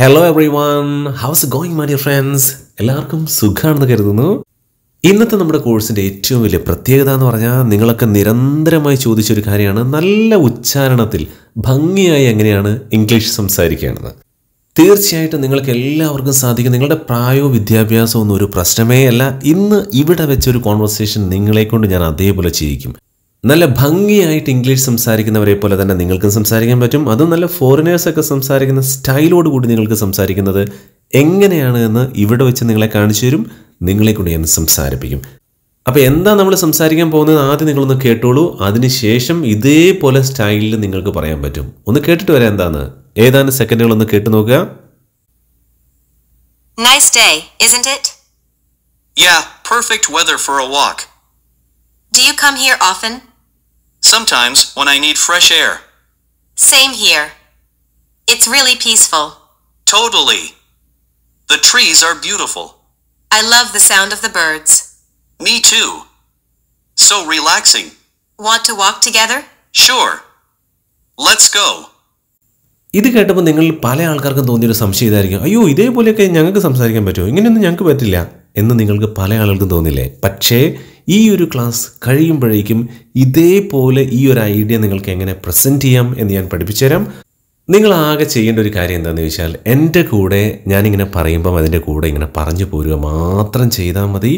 Hello everyone how's going my dear friends എല്ലാവർക്കും സുഖമാണെന്ന് കരുതുന്നു ഇന്നത്തെ നമ്മുടെ കോഴ്സിൻ്റെ ഏറ്റവും വലിയ പ്രത്യേകത എന്ന് പറഞ്ഞാൽ നിങ്ങളൊക്കെ നിരന്തരമായി ചോദിച്ചൊരു കാര്യമാണ് നല്ല ഉച്ചാരണത്തിൽ ഭംഗിയായി എങ്ങനെയാണ് ഇംഗ്ലീഷ് സംസാരിക്കേണ്ടത് തീർച്ചയായിട്ടും നിങ്ങൾക്ക് എല്ലാവർക്കും സാധിക്കും നിങ്ങളുടെ പ്രായോ വിദ്യാഭ്യാസമൊന്നും ഒരു പ്രശ്നമേ അല്ല ഇന്ന് ഇവിടെ വെച്ചൊരു കോൺവെർസേഷൻ നിങ്ങളെക്കൊണ്ട് ഞാൻ അതേപോലെ ചെയ്യിക്കും നല്ല ഭംഗിയായിട്ട് ഇംഗ്ലീഷ് സംസാരിക്കുന്നവരെ പോലെ തന്നെ നിങ്ങൾക്കും സംസാരിക്കാൻ പറ്റും അതും നല്ല ഫോറിനേഴ്സൊക്കെ സംസാരിക്കുന്ന സ്റ്റൈലോട് കൂടി നിങ്ങൾക്ക് സംസാരിക്കുന്നത് എങ്ങനെയാണ് എന്ന് ഇവിടെ വെച്ച് നിങ്ങളെ കാണിച്ചു തരും നിങ്ങളെ കൂടി ഞാൻ സംസാരിപ്പിക്കും അപ്പോൾ എന്താ നമ്മൾ സംസാരിക്കാൻ പോകുന്നത് ആദ്യം നിങ്ങളൊന്ന് കേട്ടോളൂ അതിനുശേഷം ഇതേപോലെ സ്റ്റൈലിൽ നിങ്ങൾക്ക് പറയാൻ പറ്റും ഒന്ന് കേട്ടിട്ട് വരാം എന്താണ് ഏതാണ് സെക്കൻഡുകൾ ഒന്ന് കേട്ടു നോക്കുക Nice day, isn't it? Yeah, perfect weather for a walk. Do you come here often? Sometimes, when I need fresh air. Same here. It's really peaceful. Totally. The trees are beautiful. I love the sound of the birds. Me too. So relaxing. Want to walk together? Sure. Let's go. ഇത് കേട്ടപ്പോൾ നിങ്ങൾ പല ആൾക്കാർക്കും തോന്നിയൊരു സംശയം ഇതായിരിക്കും അയ്യോ ഇതേപോലെയൊക്കെ ഞങ്ങൾക്ക് സംസാരിക്കാൻ പറ്റുമോ ഇങ്ങനെയൊന്നും ഞങ്ങൾക്ക് പറ്റില്ല എന്ന് നിങ്ങൾക്ക് പല ആളുകൾക്കും തോന്നില്ലേ പക്ഷേ ഈ ഒരു ക്ലാസ് കഴിയുമ്പോഴേക്കും ഇതേപോലെ ഈ ഒരു ഐഡിയ നിങ്ങൾക്ക് എങ്ങനെ പ്രസൻറ്റ് ചെയ്യാം എന്ന് ഞാൻ പഠിപ്പിച്ചുതരാം നിങ്ങൾ ആകെ ചെയ്യേണ്ട ഒരു കാര്യം എന്താണെന്ന് ചോദിച്ചാൽ എൻ്റെ കൂടെ ഞാനിങ്ങനെ പറയുമ്പം അതിൻ്റെ കൂടെ ഇങ്ങനെ പറഞ്ഞു പോരുക മാത്രം ചെയ്താൽ മതി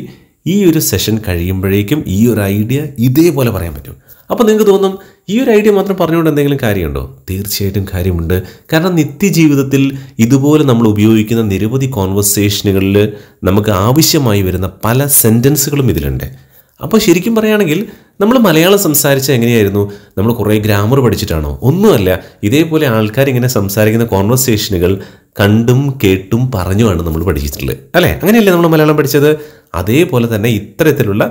ഈ ഒരു സെഷൻ കഴിയുമ്പോഴേക്കും ഈ ഒരു ഐഡിയ ഇതേപോലെ പറയാൻ പറ്റും അപ്പോൾ നിങ്ങൾക്ക് തോന്നും ഈ ഒരു ഐഡിയ മാത്രം പറഞ്ഞുകൊണ്ട് എന്തെങ്കിലും കാര്യമുണ്ടോ തീർച്ചയായിട്ടും കാര്യമുണ്ട് കാരണം നിത്യജീവിതത്തിൽ ഇതുപോലെ നമ്മൾ ഉപയോഗിക്കുന്ന നിരവധി കോൺവെർസേഷനുകളിൽ നമുക്ക് ആവശ്യമായി വരുന്ന പല സെൻറ്റൻസുകളും ഇതിലുണ്ട് അപ്പോൾ ശരിക്കും പറയുകയാണെങ്കിൽ നമ്മൾ മലയാളം സംസാരിച്ച എങ്ങനെയായിരുന്നു നമ്മൾ കുറേ ഗ്രാമർ പഠിച്ചിട്ടാണോ ഒന്നുമല്ല ഇതേപോലെ ആൾക്കാരിങ്ങനെ സംസാരിക്കുന്ന കോൺവെർസേഷനുകൾ കണ്ടും കേട്ടും പറഞ്ഞുമാണ് നമ്മൾ പഠിച്ചിട്ടുള്ളത് അല്ലേ അങ്ങനെയല്ലേ നമ്മൾ മലയാളം പഠിച്ചത് അതേപോലെ തന്നെ ഇത്തരത്തിലുള്ള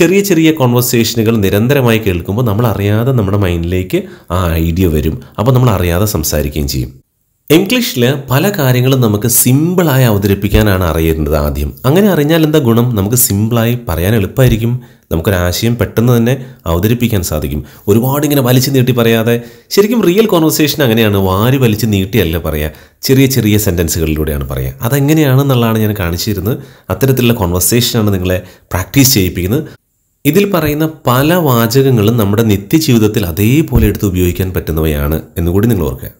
ചെറിയ ചെറിയ കോൺവെർസേഷനുകൾ നിരന്തരമായി കേൾക്കുമ്പോൾ നമ്മൾ അറിയാതെ നമ്മുടെ മൈൻഡിലേക്ക് ആ ഐഡിയ വരും അപ്പോൾ നമ്മൾ അറിയാതെ സംസാരിക്കുകയും ചെയ്യും ഇംഗ്ലീഷിൽ പല കാര്യങ്ങളും നമുക്ക് സിമ്പിളായി അവതരിപ്പിക്കാനാണ് അറിയേണ്ടത് ആദ്യം അങ്ങനെ അറിഞ്ഞാൽ എന്താ ഗുണം നമുക്ക് സിമ്പിളായി പറയാൻ എളുപ്പമായിരിക്കും നമുക്കൊരാശയം പെട്ടെന്ന് തന്നെ അവതരിപ്പിക്കാൻ സാധിക്കും ഒരുപാട് ഇങ്ങനെ വലിച്ചു നീട്ടി പറയാതെ ശരിക്കും റിയൽ കോൺവെർസേഷൻ അങ്ങനെയാണ് വാരി വലിച്ചു നീട്ടിയല്ല പറയുക ചെറിയ ചെറിയ സെൻറ്റൻസുകളിലൂടെയാണ് പറയുക അതെങ്ങനെയാണെന്നുള്ളതാണ് ഞാൻ കാണിച്ചിരുന്നത് അത്തരത്തിലുള്ള കോൺവെർസേഷനാണ് നിങ്ങളെ പ്രാക്ടീസ് ചെയ്യിപ്പിക്കുന്നത് ഇതിൽ പറയുന്ന പല വാചകങ്ങളും നമ്മുടെ നിത്യജീവിതത്തിൽ അതേപോലെ എടുത്ത് ഉപയോഗിക്കാൻ പറ്റുന്നവയാണ് എന്നുകൂടി നിങ്ങൾ ഓർക്കുക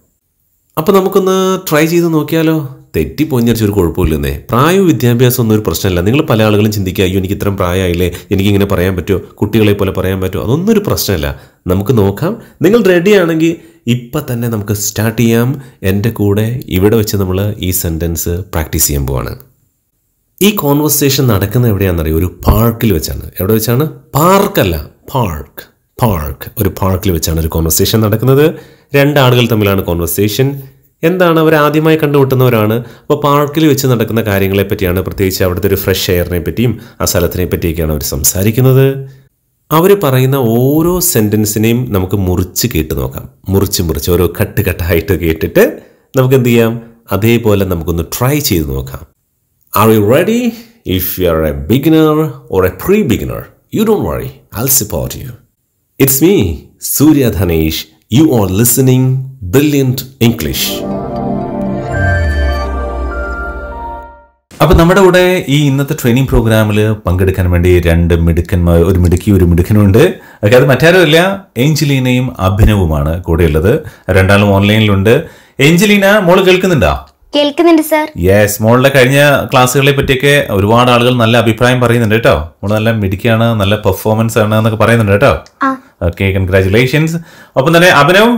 അപ്പോൾ നമുക്കൊന്ന് ട്രൈ ചെയ്ത് നോക്കിയാലോ തെറ്റി പൊഞ്ഞരിച്ചൊരു കുഴപ്പമില്ലെന്നേ പ്രായവും വിദ്യാഭ്യാസം ഒന്നും ഒരു പ്രശ്നമല്ല നിങ്ങൾ പല ആളുകളും ചിന്തിക്കുക അയ്യോ എനിക്ക് ഇത്രയും പ്രായമായില്ലേ എനിക്കിങ്ങനെ പറയാൻ പറ്റുമോ കുട്ടികളെ പോലെ പറയാൻ പറ്റുമോ അതൊന്നും ഒരു പ്രശ്നമല്ല നമുക്ക് നോക്കാം നിങ്ങൾ റെഡിയാണെങ്കിൽ ഇപ്പം തന്നെ നമുക്ക് സ്റ്റാർട്ട് ചെയ്യാം എൻ്റെ കൂടെ ഇവിടെ വെച്ച് നമ്മൾ ഈ സെൻറ്റൻസ് പ്രാക്ടീസ് ചെയ്യാൻ പോവാണ് ഈ കോൺവെർസേഷൻ നടക്കുന്നത് എവിടെയാണെന്നറിയാം ഒരു പാർക്കിൽ വെച്ചാണ് എവിടെ വെച്ചാണ് പാർക്കല്ല പാർക്ക് പാർക്ക് ഒരു പാർക്കിൽ വെച്ചാണ് ഒരു കോൺവെർസേഷൻ നടക്കുന്നത് രണ്ടാളുകൾ തമ്മിലാണ് കോൺവെർസേഷൻ എന്താണ് അവർ ആദ്യമായി കണ്ടുമുട്ടുന്നവരാണ് അപ്പോൾ പാർക്കിൽ വെച്ച് നടക്കുന്ന കാര്യങ്ങളെ പറ്റിയാണ് പ്രത്യേകിച്ച് അവിടുത്തെ ഒരു ഫ്രഷ് എയറിനെ പറ്റിയും ആ സ്ഥലത്തിനെ പറ്റിയൊക്കെയാണ് അവർ സംസാരിക്കുന്നത് അവർ പറയുന്ന ഓരോ സെൻറ്റൻസിനെയും നമുക്ക് മുറിച്ച് കേട്ട് നോക്കാം മുറിച്ച് മുറിച്ച് ഓരോ കട്ട് കട്ടായിട്ട് കേട്ടിട്ട് നമുക്ക് എന്ത് ചെയ്യാം അതേപോലെ നമുക്കൊന്ന് ട്രൈ ചെയ്ത് നോക്കാം are you ready if you are a beginner or a pre beginner you don't worry I support you it's me Surya Dhanesh you are listening brilliant English അപ്പോൾ നമ്മുടെ കൂടെ ഈ ഇന്നത്തെ ട്രെയിനിങ് പ്രോഗ്രാമിൽ പങ്കെടുക്കാൻ വേണ്ടി രണ്ട് മിടുക്കന്മാർ ഒരു മിടുക്കി ഒരു മിടുക്കനുണ്ട് അത് മറ്റാരുമല്ല ഏഞ്ചലീനയും അഭിനവുമാണ് കൂടെയുള്ളത് രണ്ടാളും ഓൺലൈനിലുണ്ട് ഏഞ്ചലീന മോള് കേൾക്കുന്നുണ്ടോ കേൾക്കുന്നുണ്ട് സർ യെസ് മോളുടെ കഴിഞ്ഞ ക്ലാസ്സുകളെ പറ്റിയൊക്കെ ഒരുപാട് ആളുകൾ നല്ല അഭിപ്രായം പറയുന്നുണ്ട് കേട്ടോ മോൾ നല്ല മിടിക്കാണ് നല്ല പെർഫോമൻസ് ആണ് എന്നൊക്കെ പറയുന്നുണ്ട് കേട്ടോ ഓക്കെ കൺഗ്രാചുലേഷൻസ് ഒപ്പം തന്നെ അഭിനവ്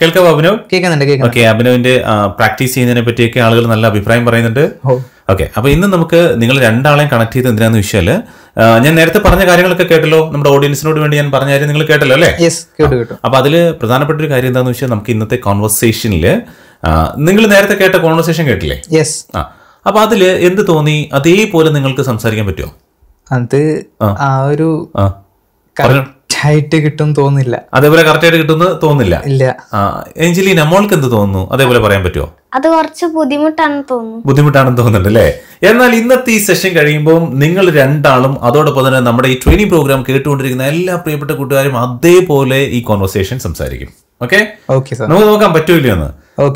കേൾക്കാവോ അഭിനവ് കേൾക്കുന്നുണ്ട് ഓക്കെ അഭിനവിന്റെ പ്രാക്ടീസ് ചെയ്യുന്നതിനെ പറ്റിയൊക്കെ ആളുകൾ നല്ല അഭിപ്രായം പറയുന്നുണ്ട് ഓക്കെ അപ്പോൾ ഇന്ന് നമുക്ക് നിങ്ങൾ രണ്ടാളെയും കണക്ട് ചെയ്ത് എന്തിനാന്ന് വെച്ചാൽ ഞാൻ നേരത്തെ പറഞ്ഞ കാര്യങ്ങളൊക്കെ കേട്ടല്ലോ നമ്മുടെ ഓഡിയൻസിനോട് വേണ്ടി ഞാൻ പറഞ്ഞ കാര്യം നിങ്ങൾ കേട്ടല്ലോ അല്ലേ അപ്പൊ അതില് പ്രധാനപ്പെട്ട ഒരു കാര്യം എന്താണെന്ന് വെച്ചാൽ നമുക്ക് ഇന്നത്തെ കോൺവെർസേഷനിൽ നിങ്ങൾ നേരത്തെ കേട്ട കോൺവെർസേഷൻ കേട്ടില്ലേ യെസ് ആ അപ്പൊ അതില് എന്ത് തോന്നി അതേപോലെ നിങ്ങൾക്ക് സംസാരിക്കാൻ പറ്റുമോ അത് ആ ഒരു ആയിട്ട് കിട്ടും തോന്നില്ല അതേപോലെ കറക്റ്റ് ആയിട്ട് കിട്ടുന്ന തോന്നില്ല ഇല്ല എഞ്ചിലീന മോൾക്ക് എന്ത് തോന്നുന്നു അതേപോലെ പറയാൻ പറ്റുമോ അത് കുറച്ച് ബുദ്ധിമുട്ടാണെന്ന് തോന്നുന്നു ബുദ്ധിമുട്ടാണെന്ന് തോന്നുന്നുണ്ട് അല്ലേ എന്നാൽ ഇന്നത്തെ ഈ സെഷൻ കഴിയുമ്പോൾ നിങ്ങൾ രണ്ടാളും അതോടൊപ്പം തന്നെ നമ്മുടെ ഈ ട്രെയിനിങ് പ്രോഗ്രാം കേട്ടുകൊണ്ടിരിക്കുന്ന എല്ലാ പ്രിയപ്പെട്ട കൂട്ടുകാരും അതേപോലെ ഈ കോൺവെർസേഷൻ സംസാരിക്കും ഓക്കെ നമുക്ക് നോക്കാൻ പറ്റൂല എന്ന്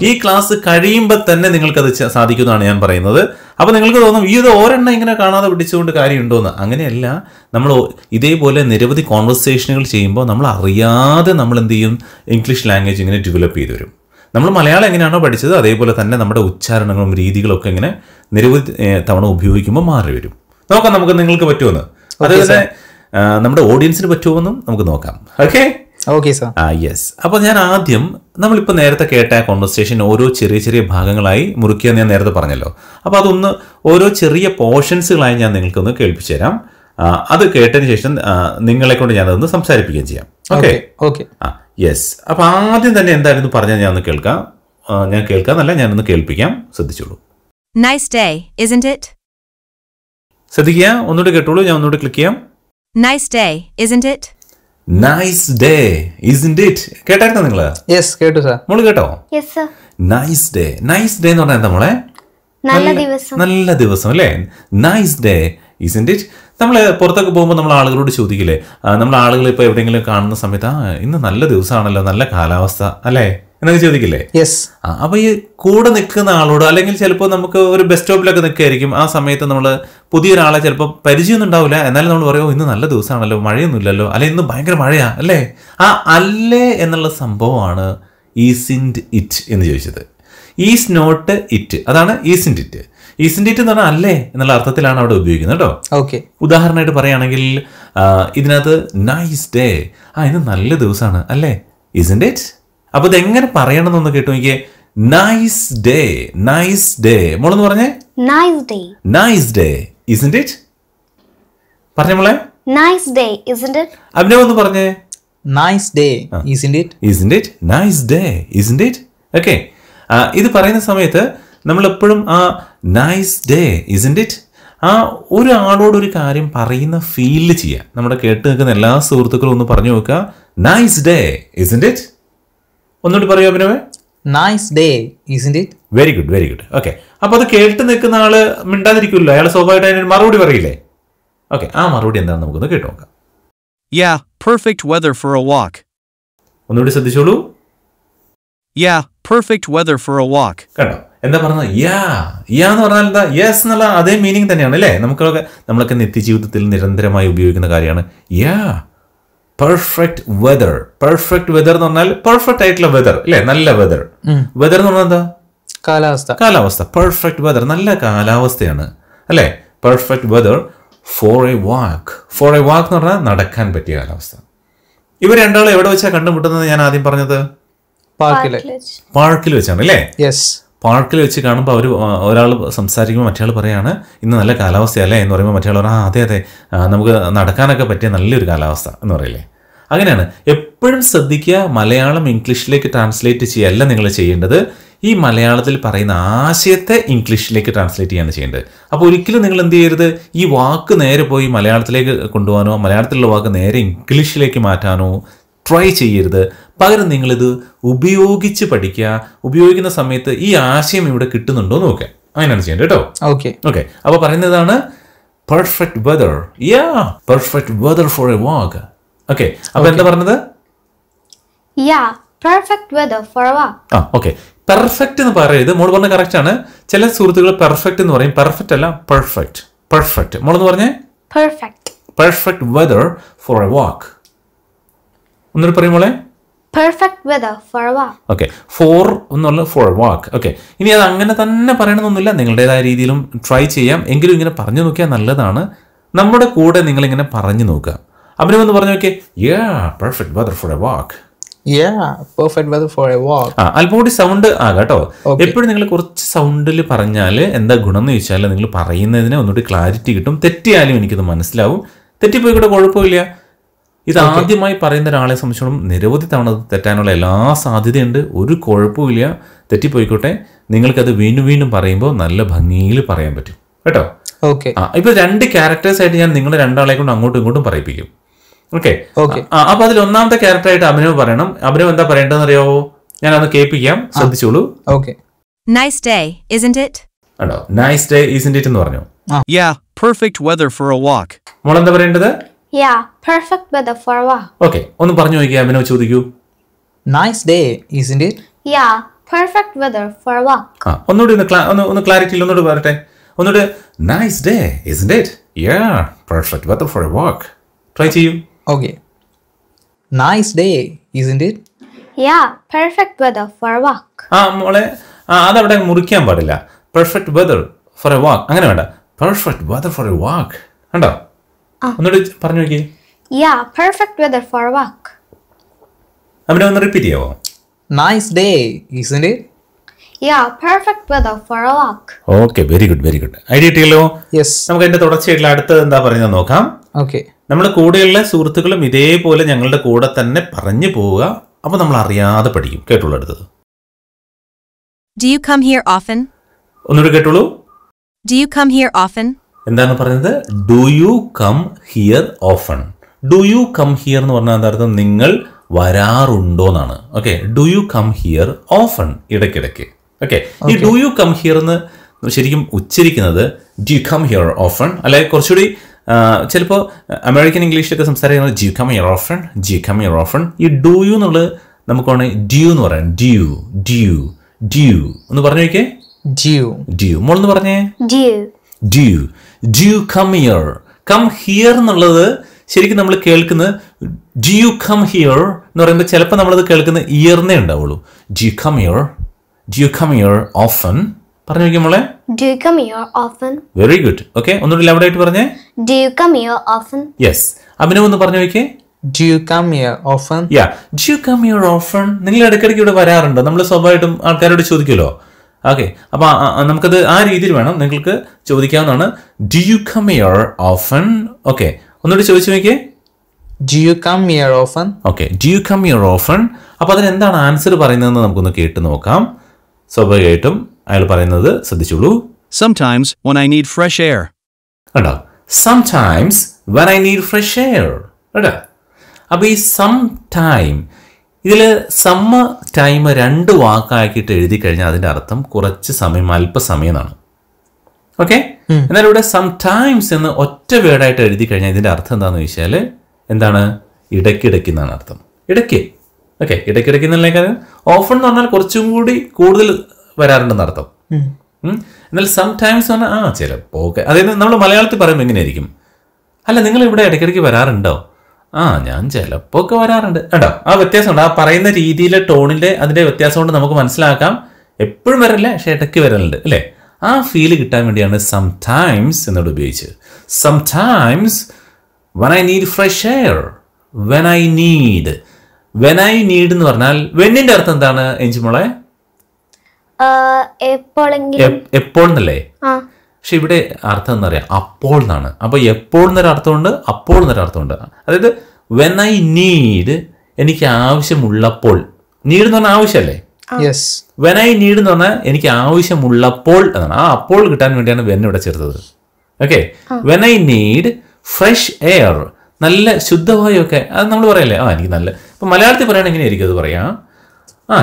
ഈ ക്ലാസ് കഴിയുമ്പോൾ തന്നെ നിങ്ങൾക്ക് അത് സാധിക്കുന്നതാണ് ഞാൻ പറയുന്നത് അപ്പോൾ നിങ്ങൾക്ക് തോന്നും ഈ ഒരു ഒരെണ്ണം ഇങ്ങനെ കാണാതെ പിടിച്ചുകൊണ്ട് കാര്യമുണ്ടോയെന്ന് അങ്ങനെയല്ല നമ്മൾ ഇതേപോലെ നിരവധി കോൺവെർസേഷനുകൾ ചെയ്യുമ്പോൾ നമ്മൾ അറിയാതെ നമ്മൾ എന്ത് ചെയ്യും ഇംഗ്ലീഷ് ലാംഗ്വേജ് ഇങ്ങനെ ഡെവലപ്പ് ചെയ്തു വരും നമ്മൾ മലയാളം എങ്ങനെയാണോ പഠിച്ചത് അതേപോലെ തന്നെ നമ്മുടെ ഉച്ചാരണങ്ങളും രീതികളൊക്കെ ഇങ്ങനെ നിരവധി തവണ ഉപയോഗിക്കുമ്പോൾ മാറി വരും നോക്കാം നമുക്ക് നിങ്ങൾക്ക് പറ്റുമെന്ന് അതേപോലെ നമ്മുടെ ഓഡിയൻസിന് എന്നും നമുക്ക് നോക്കാം ഓക്കെ ഓക്കെ സാർ ആ യെസ് അപ്പോൾ ഞാൻ ആദ്യം നമ്മളിപ്പോ നേരത്തെ കേട്ട കോൺവെർസേഷൻ ഓരോ ചെറിയ ചെറിയ ഭാഗങ്ങളായി മുറിക്കുക ഞാൻ നേരത്തെ പറഞ്ഞല്ലോ അപ്പോൾ അതൊന്ന് ഓരോ ചെറിയ പോർഷൻസുകളായി ഞാൻ നിങ്ങൾക്കൊന്ന് കേൾപ്പിച്ചു തരാം അത് കേട്ടതിന് ശേഷം നിങ്ങളെ കൊണ്ട് ഞാനതൊന്ന് സംസാരിപ്പിക്കുകയും ചെയ്യാം ഓക്കെ ഓക്കെ ആ യെസ് അപ്പോൾ ആദ്യം തന്നെ എന്തായിരുന്നു പറഞ്ഞാൽ ഞാൻ ഒന്ന് കേൾക്കാം ഞാൻ കേൾക്കാം കേൾക്കാന്നല്ല ഞാനൊന്ന് കേൾപ്പിക്കാം ശ്രദ്ധിച്ചോളൂ നൈസ് ഡേ ഇസന്റ് ഇറ്റ് ശ്രദ്ധിക്കുക ഒന്നുകൂടി കേട്ടോളൂ ഞാൻ ഒന്നുകൂടി ക്ലിക്ക് ചെയ്യാം nice day isn't it nice day isn't it കേട്ടായിരുന്നോ നിങ്ങൾ യെസ് കേട്ടു സാർ മോള് കേട്ടോ നൈസ് ഡേ നൈസ് ഡേ എന്ന് പറഞ്ഞാൽ എന്താ മോളെ നല്ല ദിവസം അല്ലേ നൈസ് ഡേ ഇസ്ന്റ് ഇറ്റ് നമ്മൾ പുറത്തൊക്കെ പോകുമ്പോൾ നമ്മൾ ആളുകളോട് ചോദിക്കില്ലേ നമ്മൾ ആളുകൾ ഇപ്പോൾ എവിടെയെങ്കിലും കാണുന്ന സമയത്ത് ആ ഇന്ന് നല്ല ദിവസമാണല്ലോ നല്ല കാലാവസ്ഥ അല്ലേ എന്നൊക്കെ ചോദിക്കില്ലേ യെസ് അപ്പൊ ഈ കൂടെ നിൽക്കുന്ന ആളോട് അല്ലെങ്കിൽ ചിലപ്പോൾ നമുക്ക് ഒരു ബസ് സ്റ്റോപ്പിലൊക്കെ നിൽക്കുകയായിരിക്കും ആ സമയത്ത് നമ്മൾ പുതിയൊരാളെ ചിലപ്പോൾ പരിചയമൊന്നും ഉണ്ടാവില്ല എന്നാലും നമ്മൾ പറയുമോ ഇന്ന് നല്ല ദിവസമാണല്ലോ മഴയൊന്നുമില്ലല്ലോ അല്ലെ ഇന്ന് ഭയങ്കര മഴയാ അല്ലേ ആ അല്ലേ എന്നുള്ള സംഭവമാണ് ഈസിൻഡ് ഇറ്റ് എന്ന് ചോദിച്ചത് ഈസ് നോട്ട് ഇറ്റ് അതാണ് ഈസിൻഡ് ഇറ്റ് ഈസിൻഡ് ഇറ്റ് എന്ന് പറഞ്ഞാൽ അല്ലേ എന്നുള്ള അർത്ഥത്തിലാണ് അവിടെ ഉപയോഗിക്കുന്നത് കേട്ടോ ഓക്കെ ഉദാഹരണമായിട്ട് പറയുകയാണെങ്കിൽ ഇതിനകത്ത് നൈസ് ഡേ ആ ഇന്ന് നല്ല ദിവസമാണ് അല്ലേ ഇസിൻഡ് ഇറ്റ് അപ്പോൾ ഇതെങ്ങനെ പറയണമെന്നൊന്ന് കേട്ടു എനിക്ക് നൈസ് ഡേ നൈസ് ഡേ മോളെന്ന് പറഞ്ഞേ nice day nice day isn't it പറഞ്ഞ മോളെ nice day isn't it Abhinav ഒന്ന് പറഞ്ഞേ nice day isn't it isn't it nice day isn't it okay ഇത് പറയുന്ന സമയത്ത് നമ്മൾ എപ്പോഴും ആ നൈസ് ഡേ ഇസ്ന്റ് ഇറ്റ് ആ ഒരാളോട് ഒരു കാര്യം പറയുന്ന ഫീൽ ചെയ്യുക നമ്മുടെ കേട്ട് നിൽക്കുന്ന എല്ലാ സുഹൃത്തുക്കളും ഒന്ന് പറഞ്ഞു നോക്കുക നൈസ് ഡേ ഇസ്ന്റ് ഇറ്റ് ഒന്നുകൂടി പറയൂ അഭിനവേ nice day it very good very good okay അപ്പൊ അത് കേട്ട് നിൽക്കുന്ന ആള് മിണ്ടാതിരിക്കില്ല അയാൾ സ്വാഭാവികമായിട്ട് അതിനൊരു മറുപടി പറയില്ലേ ഓക്കെ ആ മറുപടി എന്താണെന്ന് നമുക്കൊന്ന് കേട്ടു നോക്കാം yeah perfect weather for a walk ഒന്നുകൂടി ശ്രദ്ധിച്ചോളൂ yeah perfect weather for a walk കണ്ടോ എന്താ പറഞ്ഞത് യാ യാ എന്ന് പറഞ്ഞാൽ എന്താ യെസ് എന്നുള്ള അതേ മീനിങ് തന്നെയാണ് അല്ലേ നമുക്കൊക്കെ നമ്മളൊക്കെ നിത്യജീവിതത്തിൽ നിരന്തരമായി ഉപയോഗിക്കുന്ന കാര്യമാണ് yeah perfect weather perfect weather എന്ന് പറഞ്ഞാൽ പെർഫെക്റ്റ് ആയിട്ടുള്ള വെതർ അല്ലെ നല്ല വെതർ വെതർ എന്ന് പറഞ്ഞാൽ എന്താ കാലാവസ്ഥ കാലാവസ്ഥ പെർഫെക്റ്റ് വെതർ നല്ല കാലാവസ്ഥയാണ് അല്ലെ perfect weather for a walk for a walk എന്ന് പറഞ്ഞാൽ നടക്കാൻ പറ്റിയ കാലാവസ്ഥ ഇവർ രണ്ടാളും എവിടെ വെച്ചാൽ കണ്ടുമുട്ടുന്നത് ഞാൻ ആദ്യം പറഞ്ഞത് പാർക്കിൽ പാർക്കിൽ വെച്ചാണ് അല്ലേ യെസ് പാർക്കിൽ വെച്ച് കാണുമ്പോൾ അവർ ഒരാൾ സംസാരിക്കുമ്പോൾ മറ്റേയാൾ പറയുകയാണ് ഇന്ന് നല്ല കാലാവസ്ഥയല്ലേ എന്ന് പറയുമ്പോൾ മറ്റേ പറയാം ആ അതെ അതെ നമുക്ക് നടക്കാനൊക്കെ പറ്റിയ നല്ലൊരു കാലാവസ്ഥ എന്ന് പറയില്ലേ അങ്ങനെയാണ് എപ്പോഴും ശ്രദ്ധിക്കുക മലയാളം ഇംഗ്ലീഷിലേക്ക് ട്രാൻസ്ലേറ്റ് ചെയ്യല്ല നിങ്ങൾ ചെയ്യേണ്ടത് ഈ മലയാളത്തിൽ പറയുന്ന ആശയത്തെ ഇംഗ്ലീഷിലേക്ക് ട്രാൻസ്ലേറ്റ് ചെയ്യാണ് ചെയ്യേണ്ടത് അപ്പോൾ ഒരിക്കലും നിങ്ങൾ എന്ത് ചെയ്യരുത് ഈ വാക്ക് നേരെ പോയി മലയാളത്തിലേക്ക് കൊണ്ടുപോകാനോ മലയാളത്തിലുള്ള വാക്ക് നേരെ ഇംഗ്ലീഷിലേക്ക് മാറ്റാനോ ട്രൈ ചെയ്യരുത് പകരം നിങ്ങളിത് ഉപയോഗിച്ച് പഠിക്കുക ഉപയോഗിക്കുന്ന സമയത്ത് ഈ ആശയം ഇവിടെ കിട്ടുന്നുണ്ടോ എന്ന് നോക്കാം അങ്ങനെയാണ് ചെയ്യേണ്ടത് കേട്ടോ ഓക്കെ ഓക്കെ അപ്പൊ പറയുന്നതാണ് perfect weather yeah perfect weather for a walk okay അപ്പൊ എന്താ പറഞ്ഞത് yeah perfect weather for a walk ആ ഓക്കെ പെർഫെക്റ്റ് എന്ന് പറയുന്നത് മോൾ പറഞ്ഞ കറക്റ്റ് ആണ് ചില സുഹൃത്തുക്കൾ പെർഫെക്റ്റ് എന്ന് പറയും പെർഫെക്റ്റ് അല്ല പെർഫെക്റ്റ് പെർഫെക്റ്റ് മോൾ എന്ന് പറഞ്ഞേ perfect perfect weather for a walk ഒന്നുകൂടി പറയും മോളെ perfect weather for walk okay for എന്നുള്ള ഫോർ വാക്ക് ഓക്കെ ഇനി അത് അങ്ങനെ തന്നെ പറയണമെന്നൊന്നുമില്ല നിങ്ങളുടേതായ രീതിയിലും ട്രൈ ചെയ്യാം എങ്കിലും ഇങ്ങനെ പറഞ്ഞു നോക്കിയാൽ നല്ലതാണ് നമ്മുടെ കൂടെ നിങ്ങൾ ഇങ്ങനെ പറഞ്ഞു നോക്കുക അവരും ഒന്ന് പറഞ്ഞു നോക്കിയേ yeah perfect weather for a walk അല്പം സൗണ്ട് ആ കേട്ടോ എപ്പോഴും നിങ്ങൾ കുറച്ച് സൗണ്ടിൽ പറഞ്ഞാൽ എന്താ ഗുണം എന്ന് ചോദിച്ചാൽ നിങ്ങൾ പറയുന്നതിന് ഒന്നുകൂടി ക്ലാരിറ്റി കിട്ടും തെറ്റിയാലും എനിക്കത് മനസ്സിലാവും തെറ്റിപ്പോയി കൂടെ കുഴപ്പമില്ല ഇത് ആദ്യമായി പറയുന്ന ഒരാളെ സംബന്ധിച്ചോളം നിരവധി തവണ തെറ്റാനുള്ള എല്ലാ സാധ്യതയുണ്ട് ഒരു കുഴപ്പമില്ല തെറ്റിപ്പോയിക്കോട്ടെ നിങ്ങൾക്കത് വീണ്ടും വീണ്ടും പറയുമ്പോൾ നല്ല ഭംഗിയിൽ പറയാൻ പറ്റും കേട്ടോ ഓക്കെ ഇപ്പൊ രണ്ട് ക്യാരക്ടേഴ്സ് ആയിട്ട് ഞാൻ നിങ്ങളെ രണ്ടാളെ കൊണ്ട് അങ്ങോട്ടും ഇങ്ങോട്ടും പറയിപ്പിക്കും ഓക്കെ അപ്പൊ അതിൽ ഒന്നാമത്തെ ക്യാരക്ടറായിട്ട് അഭിനവ് പറയണം അഭിനവ് എന്താ പറയേണ്ടതെന്ന് അറിയാവോ ഞാൻ അത് കേൾപ്പിക്കാം ശ്രദ്ധിച്ചോളൂ okay nice day it nice day it എന്ന് പറഞ്ഞു yeah perfect weather for a walk മോൾ എന്താ പറയേണ്ടത് yeah perfect weather for walk okay ഒന്ന് പറഞ്ഞു നോക്കിയാ അഭിനവ് ചോദിക്കൂ nice day isn't it yeah perfect weather for walk ആ ഒന്നുകൂടി ഒന്ന് ക്ലാ- ഒന്ന് ഒന്ന് ക്ലാരിറ്റിയിൽ ഒന്നുകൂടി പറയട്ടെ ഒന്നുകൂടി nice day isn't it yeah perfect weather for a walk try ചെയ്യൂ okay nice day isn't it yeah perfect weather for walk ആ മോളെ ആ അതവിടെ മുറിക്കാൻ പാടില്ല perfect weather for a walk അങ്ങനെ വേണ്ട perfect weather for a walk കണ്ടോ ഒന്നുകൂടി പറഞ്ഞു നോക്കിയേ yeah perfect weather for a walk അവനെ ഒന്ന് റിപ്പീറ്റ് ചെയ്യാവോ nice day isn't yeah perfect weather for a walk okay very good very good idea കിട്ടിയല്ലോ യെസ് നമുക്ക് അതിന്റെ തുടർച്ചയായിട്ടുള്ള അടുത്ത എന്താ പറയുന്നത് നോക്കാം ഓക്കേ നമ്മുടെ കൂടെയുള്ള സുഹൃത്തുക്കളും ഇതേപോലെ ഞങ്ങളുടെ കൂടെ തന്നെ പറഞ്ഞു പോവുക അപ്പോൾ നമ്മൾ അറിയാതെ പഠിക്കും കേട്ടുള്ള അടുത്തത് Do you come here often? ഒന്നുകൂടി കേട്ടോളൂ Do you come here often? എന്താണ് പറയുന്നത് do you come here often do you come here എന്ന് പറഞ്ഞാൽ എന്താ അർത്ഥം നിങ്ങൾ വരാറുണ്ടോ എന്നാണ് okay do you come here often ഇടയ്ക്കിടയ്ക്ക് ഓക്കെ ഈ ഡു യു കം ഹിയർ എന്ന് ശരിക്കും ഉച്ചരിക്കുന്നത് ഡ്യു കം ഹിയർ ഓഫൺ അല്ലെ കുറച്ചുകൂടി ചിലപ്പോൾ അമേരിക്കൻ ഇംഗ്ലീഷിലൊക്കെ സംസാരിക്കുന്നത് d'you come here often d'you come here often ഈ ഡു യു എന്നുള്ളത് നമുക്ക് വേണമെങ്കിൽ ഡ്യൂ എന്ന് പറയാം ഡ്യൂ ഡ്യൂ ഡ്യൂ എന്ന് പറഞ്ഞു നോക്കിയേ ഡ്യൂ ഡ്യൂ മോൾ എന്ന് പറഞ്ഞേ d'you d'you d'you come here come here എന്നുള്ളത് ശരിക്കും നമ്മൾ കേൾക്കുന്നത് ജിയു കം ഹിയർ എന്ന് പറയുമ്പോൾ ചിലപ്പോൾ നമ്മളത് കേൾക്കുന്ന ഇയർന്നേ ഉണ്ടാവുള്ളൂ d'you come here d'you come here often പറഞ്ഞു നോക്കി മോളെ do come here often very good okay ഒന്നുകൂടി ലൗഡ് ആയിട്ട് പറഞ്ഞേ do come here often yes Abhinav ഒന്ന് പറഞ്ഞു നോക്കിയേ do you come here often yeah do you come here often നിങ്ങൾ ഇടയ്ക്കിടയ്ക്ക് ഇവിടെ വരാറുണ്ടോ നമ്മൾ സ്വാഭാവികമായിട്ടും ആൾക്കാരോട് ചോദിക്കുമല്ലോ ഓക്കെ അപ്പോൾ നമുക്കത് ആ രീതിയിൽ വേണം നിങ്ങൾക്ക് ചോദിക്കാവുന്നതാണ് do you come here often okay ഒന്നുകൂടി ചോദിച്ചു നോക്കിയേ do you come here often okay do you come here often അപ്പോൾ അതിനെന്താണ് ആൻസർ പറയുന്നതെന്ന് നമുക്കൊന്ന് കേട്ട് നോക്കാം സ്വാഭാവികമായിട്ടും അയാൾ പറയുന്നത് ശ്രദ്ധിച്ചോളൂ sometimes when I need fresh air കേട്ടോ times when I need fresh air കേട്ടോ അപ്പോൾ ഈ സം ടൈം ഇതിൽ സമ്മ ടൈം രണ്ട് വാക്കാക്കിയിട്ട് എഴുതി കഴിഞ്ഞാൽ അതിൻ്റെ അർത്ഥം കുറച്ച് സമയം അല്പസമയം എന്നാണ് ഓക്കെ എന്നാൽ ഇവിടെ സം ടൈംസ് എന്ന് ഒറ്റ വേർഡായിട്ട് എഴുതി കഴിഞ്ഞാൽ ഇതിൻ്റെ അർത്ഥം എന്താണെന്ന് ചോദിച്ചാൽ എന്താണ് ഇടയ്ക്കിടയ്ക്ക് എന്നാണ് അർത്ഥം ഇടയ്ക്ക് ഓക്കെ ഇടയ്ക്കിടയ്ക്ക് എന്നുള്ള കാര്യം ഓഫൺ എന്ന് പറഞ്ഞാൽ കുറച്ചും കൂടി കൂടുതൽ വരാറുണ്ടെന്ന് അർത്ഥം എന്നാൽ സം ടൈംസ് പറഞ്ഞാൽ ആ ചിലപ്പോൾ ഓക്കെ അതായത് നമ്മൾ മലയാളത്തിൽ പറയുമ്പോൾ എങ്ങനെയായിരിക്കും അല്ല നിങ്ങൾ ഇവിടെ ഇടയ്ക്കിടയ്ക്ക് വരാറുണ്ടോ ആ ഞാൻ ഒക്കെ വരാറുണ്ട് കേട്ടോ ആ വ്യത്യാസമുണ്ട് ആ പറയുന്ന രീതിയിലെ ടോണിന്റെ അതിന്റെ വ്യത്യാസം കൊണ്ട് നമുക്ക് മനസ്സിലാക്കാം എപ്പോഴും വരല്ലേ പക്ഷെ ഇടയ്ക്ക് വരലുണ്ട് അല്ലേ ആ ഫീല് കിട്ടാൻ വേണ്ടിയാണ് സംടൈംസ് എന്നോട് ഉപയോഗിച്ചത് sometimes when I need fresh air when I need when I need എന്ന് പറഞ്ഞാൽ വെന്നിന്റെ അർത്ഥം എന്താണ് എഞ്ചിമോളെ എപ്പോഴെന്നല്ലേ പക്ഷെ ഇവിടെ അർത്ഥം എന്നറിയാം അപ്പോൾ എന്നാണ് അപ്പോൾ എപ്പോൾ അർത്ഥമുണ്ട് അപ്പോൾ എന്നൊരു അർത്ഥമുണ്ട് അതായത് വെൻ ഐ നീഡ് എനിക്ക് ആവശ്യമുള്ളപ്പോൾ നീഡ് എന്ന് പറഞ്ഞാൽ ആവശ്യമല്ലേ വെൻ ഐ നീഡ് എന്ന് പറഞ്ഞാൽ എനിക്ക് ആവശ്യമുള്ളപ്പോൾ എന്നാണ് ആ അപ്പോൾ കിട്ടാൻ വേണ്ടിയാണ് വെൻ ഇവിടെ ചേർത്തത് okay when I need fresh air നല്ല ശുദ്ധവായു ഒക്കെ അത് നമ്മൾ പറയല്ലേ ആ എനിക്ക് നല്ല ഇപ്പൊ മലയാളത്തിൽ പറയുകയാണെങ്കിൽ എനിക്കത് പറയാം ആ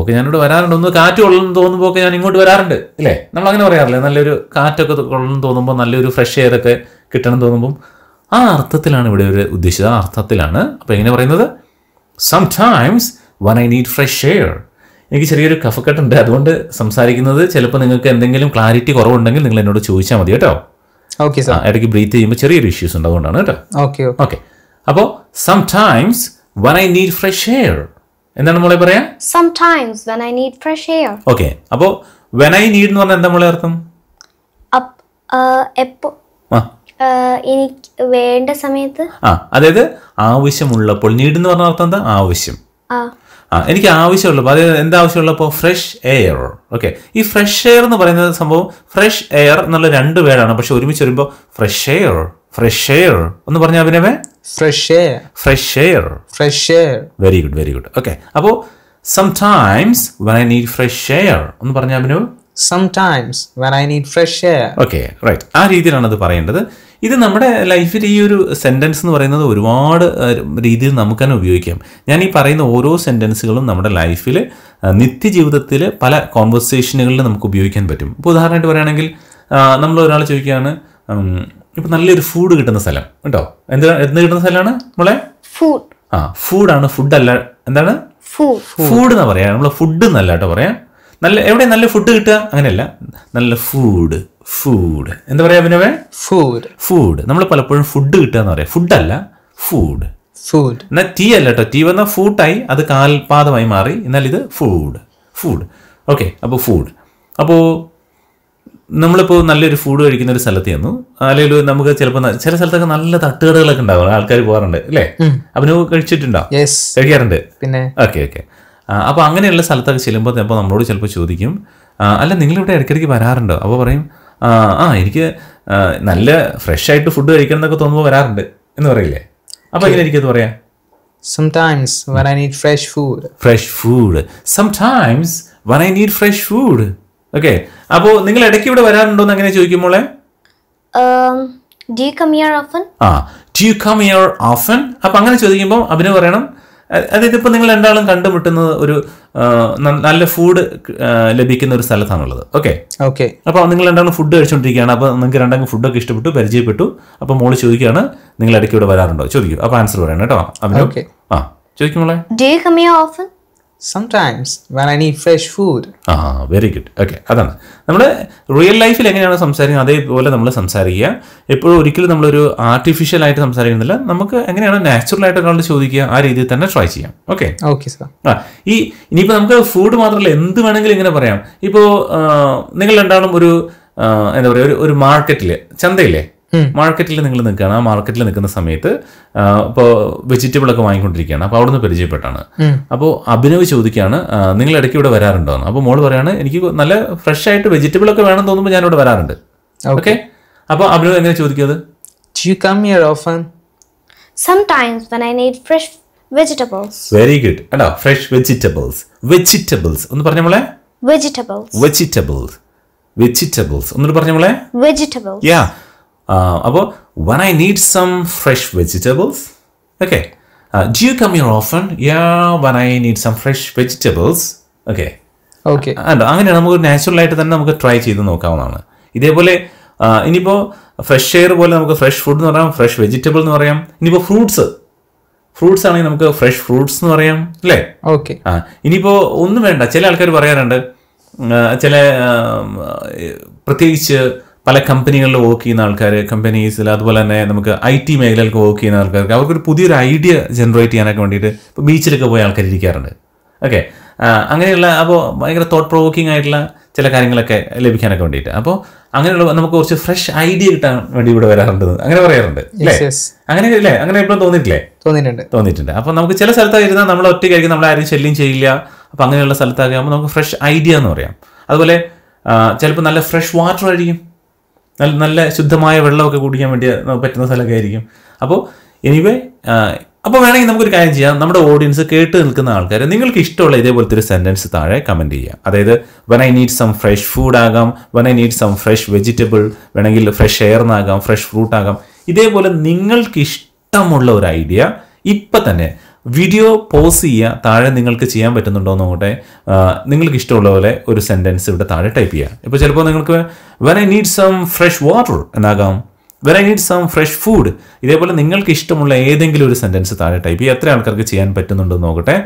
ഒക്കെ ഞാനിവിടെ വരാറുണ്ട് ഒന്ന് കാറ്റ് കൊള്ളണം ഒക്കെ ഞാൻ ഇങ്ങോട്ട് വരാറുണ്ട് ഇല്ലേ നമ്മൾ അങ്ങനെ പറയാറില്ലേ നല്ലൊരു കാറ്റൊക്കെ കൊള്ളണം തോന്നുമ്പോൾ നല്ലൊരു ഫ്രഷ് എയറൊക്കെ കിട്ടണം തോന്നുമ്പം ആ അർത്ഥത്തിലാണ് ഇവിടെ ഒരു ഉദ്ദേശിച്ചത് ആ അർത്ഥത്തിലാണ് അപ്പോൾ എങ്ങനെ പറയുന്നത് sometimes when I need fresh air എനിക്ക് ചെറിയൊരു കഫക്കെട്ടുണ്ട് അതുകൊണ്ട് സംസാരിക്കുന്നത് ചിലപ്പോൾ നിങ്ങൾക്ക് എന്തെങ്കിലും ക്ലാരിറ്റി കുറവുണ്ടെങ്കിൽ നിങ്ങൾ എന്നോട് ചോദിച്ചാൽ മതി കേട്ടോ ഓക്കെ സാർ ഇടയ്ക്ക് ബ്രീത്ത് ചെയ്യുമ്പോൾ ചെറിയൊരു ഇഷ്യൂസ് ഉണ്ട് അതുകൊണ്ടാണ് കേട്ടോ ഓക്കെ ഓക്കെ അപ്പോൾ sometimes when I need fresh air എന്താണ് മോളെ പറയാ sometimes when i need fresh air okay അപ്പോൾ when i നീഡ് എന്ന് പറഞ്ഞാൽ എന്താ മോളെ അർത്ഥം എപ്പോ എനിക്ക് വേണ്ട സമയത്ത് ആ അതായത് ആവശ്യമുള്ളപ്പോൾ നീഡ് എന്ന് പറഞ്ഞ അർത്ഥം എന്താ ആവശ്യം ആ എനിക്ക് ആവശ്യമുള്ളപ്പോൾ അതായത് എന്താ ആവശ്യമുള്ളപ്പോൾ ഫ്രഷ് എയർ ഓക്കെ ഈ ഫ്രഷ് എയർ എന്ന് പറയുന്ന സംഭവം ഫ്രഷ് എയർ എന്നുള്ള രണ്ട് വേർഡാണ് പക്ഷെ ഒരുമിച്ച് വരുമ്പോൾ ഫ്രഷ് എയർ ഫ്രഷ് എയർ എന്ന് പറഞ്ഞ അഭിനവേ fresh air fresh air fresh air very good very good okay some sometimes when I need fresh air എന്ന് പറഞ്ഞ Abhinav sometimes when I need fresh air okay right ആ രീതിയിലാണ് അത് പറയേണ്ടത് ഇത് നമ്മുടെ ലൈഫിൽ ഈ ഒരു സെന്റൻസ് എന്ന് പറയുന്നത് ഒരുപാട് രീതിയിൽ നമുക്ക് തന്നെ ഉപയോഗിക്കാം ഞാൻ ഈ പറയുന്ന ഓരോ സെന്റൻസുകളും നമ്മുടെ ലൈഫിൽ നിത്യജീവിതത്തിൽ പല കോൺവെർസേഷനുകളിൽ നമുക്ക് ഉപയോഗിക്കാൻ പറ്റും ഇപ്പോൾ ഉദാഹരണമായിട്ട് പറയുകയാണെങ്കിൽ നമ്മൾ ഒരാൾ ചോദിക്കുകയാണ് ഇപ്പൊ നല്ലൊരു ഫുഡ് കിട്ടുന്ന സ്ഥലം കേട്ടോ എന്ത് എന്ത് കിട്ടുന്ന സ്ഥലമാണ് നമ്മളെ ഫുഡ് ആ ഫുഡാണ് ഫുഡ് അല്ല എന്താണ് ഫുഡ് എന്നാ പറയാ നമ്മൾ ഫുഡ് നല്ല കേട്ടോ പറയാ നല്ല എവിടെ നല്ല ഫുഡ് കിട്ടുക അങ്ങനെയല്ല നല്ല ഫുഡ് ഫുഡ് എന്താ പറയാ അഭിനവേ ഫുഡ് ഫുഡ് നമ്മൾ പലപ്പോഴും ഫുഡ് കിട്ടുക എന്ന് പറയാം ഫുഡല്ല ഫുഡ് ഫുഡ് എന്നാൽ ടീ അല്ല കേട്ടോ ടീ വന്നാൽ ഫുഡായി അത് കാൽപാദമായി മാറി എന്നാൽ ഇത് ഫുഡ് ഫുഡ് ഓക്കെ അപ്പോൾ ഫുഡ് അപ്പോൾ നമ്മളിപ്പോൾ നല്ലൊരു ഫുഡ് കഴിക്കുന്ന ഒരു സ്ഥലത്ത് ചെന്നു അല്ലെങ്കിൽ നമുക്ക് ചിലപ്പോൾ ചില സ്ഥലത്തൊക്കെ നല്ല തട്ടുകടകളൊക്കെ ഉണ്ടാവും ആൾക്കാർ പോകാറുണ്ട് അല്ലേ അവന് കഴിച്ചിട്ടുണ്ടോ കഴിക്കാറുണ്ട് പിന്നെ ഓക്കെ ഓക്കെ അപ്പോൾ അങ്ങനെയുള്ള സ്ഥലത്തൊക്കെ ചെല്ലുമ്പോൾ അപ്പോൾ നമ്മളോട് ചിലപ്പോൾ ചോദിക്കും അല്ല നിങ്ങളിവിടെ ഇടയ്ക്കിടയ്ക്ക് വരാറുണ്ടോ അപ്പോൾ പറയും ആ എനിക്ക് നല്ല ഫ്രഷ് ആയിട്ട് ഫുഡ് കഴിക്കണം എന്നൊക്കെ തോന്നുമ്പോൾ വരാറുണ്ട് എന്ന് പറയില്ലേ അപ്പോൾ എങ്ങനെ എനിക്കത് പറയാം sometimes when i need fresh food fresh food sometimes when i need fresh food okay അപ്പോ നിങ്ങൾ ഇടയ്ക്ക് ഇവിടെ വരാറുണ്ടോ എന്ന് um, അങ്ങനെ ചോദിക്കുമ്പോളെ ആ ഡു കം ഹിയർ അപ്പൊ അങ്ങനെ ചോദിക്കുമ്പോൾ അഭിനയ പറയണം അതായത് ഇപ്പൊ നിങ്ങൾ രണ്ടാളും കണ്ടുമുട്ടുന്നത് ഒരു നല്ല ഫുഡ് ലഭിക്കുന്ന ഒരു സ്ഥലത്താണുള്ളത് ഓക്കെ ഓക്കെ അപ്പൊ നിങ്ങൾ രണ്ടാളും ഫുഡ് കഴിച്ചുകൊണ്ടിരിക്കുകയാണ് അപ്പൊ നിങ്ങൾക്ക് രണ്ടാളും ഫുഡൊക്കെ ഇഷ്ടപ്പെട്ടു പരിചയപ്പെട്ടു അപ്പൊ മോള് ചോദിക്കുകയാണ് നിങ്ങൾ ഇടയ്ക്ക് ഇവിടെ വരാറുണ്ടോ ചോദിക്കും അപ്പൊ ആൻസർ പറയണം കേട്ടോ അഭിനവ് ആ ചോദിക്കുമ്പോളെ സംസ് ഫ്രഷ് ഫുഡ് ആ വെരി ഗുഡ് ഓക്കെ അതാണ് നമ്മൾ റിയൽ ലൈഫിൽ എങ്ങനെയാണ് സംസാരിക്കുന്നത് അതേപോലെ നമ്മൾ സംസാരിക്കുക എപ്പോഴും ഒരിക്കലും നമ്മളൊരു ആർട്ടിഫിഷ്യൽ ആയിട്ട് സംസാരിക്കുന്നില്ല നമുക്ക് എങ്ങനെയാണ് നാച്ചുറൽ ആയിട്ട് ഒരാളോട് ചോദിക്കുക ആ രീതിയിൽ തന്നെ ട്രൈ ചെയ്യാം ഓക്കെ ഓക്കെ സാർ ആ ഈ ഇനിയിപ്പോൾ നമുക്ക് ഫുഡ് മാത്രമല്ല എന്ത് വേണമെങ്കിലും ഇങ്ങനെ പറയാം ഇപ്പോൾ നിങ്ങൾ രണ്ടാളും ഒരു എന്താ പറയുക ഒരു ഒരു മാർക്കറ്റിൽ ചന്തയില്ലേ മാർക്കറ്റിൽ നിങ്ങൾ നിൽക്കുകയാണ് ആ മാർക്കറ്റിൽ നിൽക്കുന്ന സമയത്ത് ഇപ്പോൾ വെജിറ്റബിൾ ഒക്കെ വാങ്ങിക്കൊണ്ടിരിക്കുകയാണ് അപ്പോൾ അവിടുന്ന് പരിചയപ്പെട്ടാണ് അപ്പോൾ അഭിനവ് ചോദിക്കുകയാണ് നിങ്ങൾ ഇടയ്ക്ക് ഇവിടെ എന്ന് അപ്പോൾ മോള് പറയാണ് എനിക്ക് നല്ല ഫ്രഷ് ആയിട്ട് വെജിറ്റബിൾ ഒക്കെ വേണം തോന്നുമ്പോൾ ഞാൻ ഇവിടെ വരാറുണ്ട് ഓക്കെ അപ്പോൾ അഭിനവ് എങ്ങനെ ചോദിക്കുന്നത് Do you when I need fresh vegetables. Very good. അല്ല ഫ്രഷ് വെജിറ്റബിൾസ് വെജിറ്റബിൾസ് ഒന്ന് പറഞ്ഞ മോളെ വെജിറ്റബിൾസ് വെജിറ്റബിൾസ് വെജിറ്റബിൾസ് ഒന്നുകൂടി പറഞ്ഞ മോളെ വെജിറ്റബിൾ യാ അപ്പോൾ when I need some fresh vegetables okay do you come here often yeah when I need some fresh vegetables okay okay അല്ല അങ്ങനെ നമുക്ക് നാച്ചുറലായിട്ട് തന്നെ നമുക്ക് ട്രൈ ചെയ്ത് നോക്കാവുന്നതാണ് ഇതേപോലെ ഇനിയിപ്പോൾ ഫ്രഷ് എയർ പോലെ നമുക്ക് ഫ്രഷ് ഫുഡ് എന്ന് പറയാം ഫ്രഷ് വെജിറ്റബിൾ എന്ന് പറയാം ഇനിയിപ്പോൾ ഫ്രൂട്ട്സ് ഫ്രൂട്ട്സ് ആണെങ്കിൽ നമുക്ക് ഫ്രഷ് ഫ്രൂട്ട്സ് എന്ന് പറയാം അല്ലേ ഓക്കെ ആ ഇനിയിപ്പോൾ ഒന്നും വേണ്ട ചില ആൾക്കാർ പറയാറുണ്ട് ചില പ്രത്യേകിച്ച് പല കമ്പനികളിൽ വർക്ക് ചെയ്യുന്ന ആൾക്കാർ കമ്പനീസിൽ അതുപോലെ തന്നെ നമുക്ക് ഐ ടി മേഖലയിലൊക്കെ വർക്ക് ചെയ്യുന്ന ആൾക്കാർക്ക് അവർക്കൊരു പുതിയൊരു ഐഡിയ ജനറേറ്റ് ചെയ്യാനൊക്കെ വേണ്ടിയിട്ട് ഇപ്പോൾ ബീച്ചിലൊക്കെ പോയ ആൾക്കാർ ഇരിക്കാറുണ്ട് ഓക്കെ അങ്ങനെയുള്ള അപ്പോൾ ഭയങ്കര തോട്ട് പ്രൊവോക്കിംഗ് ആയിട്ടുള്ള ചില കാര്യങ്ങളൊക്കെ ലഭിക്കാനൊക്കെ വേണ്ടിയിട്ട് അപ്പോൾ അങ്ങനെയുള്ള നമുക്ക് കുറച്ച് ഫ്രഷ് ഐഡിയ കിട്ടാൻ വേണ്ടി ഇവിടെ വരാറുണ്ട് അങ്ങനെ പറയാറുണ്ട് അങ്ങനെ അല്ലേ അങ്ങനെ എപ്പോഴും തോന്നിയിട്ടില്ലേ തോന്നിയിട്ടുണ്ട് തോന്നിയിട്ടുണ്ട് അപ്പോൾ നമുക്ക് ചില സ്ഥലത്തായിരുന്നാൽ ഇരുന്നാൽ നമ്മൾ ഒറ്റയ്ക്കായിരിക്കും നമ്മൾ ആരും ശല്യം ചെയ്യില്ല അപ്പോൾ അങ്ങനെയുള്ള സ്ഥലത്താകുമ്പോൾ നമുക്ക് ഫ്രഷ് ഐഡിയ എന്ന് പറയാം അതുപോലെ ചിലപ്പോൾ നല്ല ഫ്രഷ് വാട്ടർ ആയിരിക്കും നല്ല നല്ല ശുദ്ധമായ വെള്ളമൊക്കെ കുടിക്കാൻ വേണ്ടി പറ്റുന്ന സ്ഥലമൊക്കെ ആയിരിക്കും അപ്പോൾ എനിവേ അപ്പോൾ വേണമെങ്കിൽ നമുക്കൊരു കാര്യം ചെയ്യാം നമ്മുടെ ഓഡിയൻസ് കേട്ട് നിൽക്കുന്ന ആൾക്കാർ നിങ്ങൾക്ക് ഇഷ്ടമുള്ള ഇതേപോലത്തെ ഒരു സെൻറ്റൻസ് താഴെ കമൻറ്റ് ചെയ്യാം അതായത് when I need some fresh food ആകാം when I need some fresh vegetable വേണമെങ്കിൽ ഫ്രഷ് എയർ എന്നാകാം ഫ്രഷ് ഫ്രൂട്ട് ആകാം ഇതേപോലെ നിങ്ങൾക്ക് ഇഷ്ടമുള്ള ഒരു ഐഡിയ ഇപ്പം തന്നെ വീഡിയോ പോസ് ചെയ്യുക താഴെ നിങ്ങൾക്ക് ചെയ്യാൻ പറ്റുന്നുണ്ടോ എന്ന് നോക്കട്ടെ നിങ്ങൾക്ക് ഇഷ്ടമുള്ള പോലെ ഒരു സെൻറ്റൻസ് ഇവിടെ താഴെ ടൈപ്പ് ചെയ്യുക ഇപ്പോൾ ചിലപ്പോൾ നിങ്ങൾക്ക് when I need some fresh water എന്നാകാം when I need some fresh food ഇതേപോലെ നിങ്ങൾക്ക് ഇഷ്ടമുള്ള ഏതെങ്കിലും ഒരു സെൻറ്റൻസ് താഴെ ടൈപ്പ് ചെയ്യുക എത്ര ആൾക്കാർക്ക് ചെയ്യാൻ എന്ന് നോക്കട്ടെ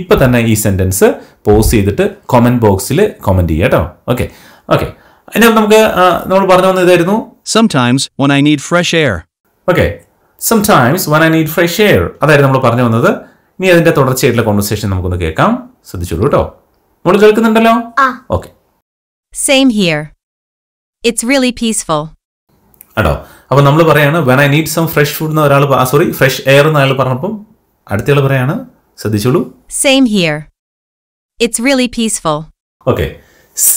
ഇപ്പോൾ തന്നെ ഈ സെൻറ്റൻസ് പോസ് ചെയ്തിട്ട് കമന്റ് ബോക്സിൽ കമന്റ് ചെയ്യുക കേട്ടോ ഓക്കെ ഓക്കെ അതിനകത്ത് നമുക്ക് നമ്മൾ പറഞ്ഞു വന്ന ഇതായിരുന്നു sometimes when I need fresh air okay sometimes when I need fresh air അതായിരുന്നു നമ്മൾ പറഞ്ഞു വന്നത് ഇനി അതിന്റെ തുടർച്ചയായിട്ടുള്ള കോൺവെർസേഷൻ നമുക്കൊന്ന് കേൾക്കാം ശ്രദ്ധിച്ചോളൂ കേട്ടോ നമ്മൾ കേൾക്കുന്നുണ്ടല്ലോ okay same here it's really peaceful ആണോ അപ്പോൾ നമ്മൾ പറയാണ് when I need some fresh food എന്ന് ഒരാൾ സോറി ഫ്രഷ് എയർ എന്ന് അയാൾ പറഞ്ഞപ്പോൾ അടുത്തയാൾ പറയാണ് ശ്രദ്ധിച്ചോളൂ same here it's really peaceful okay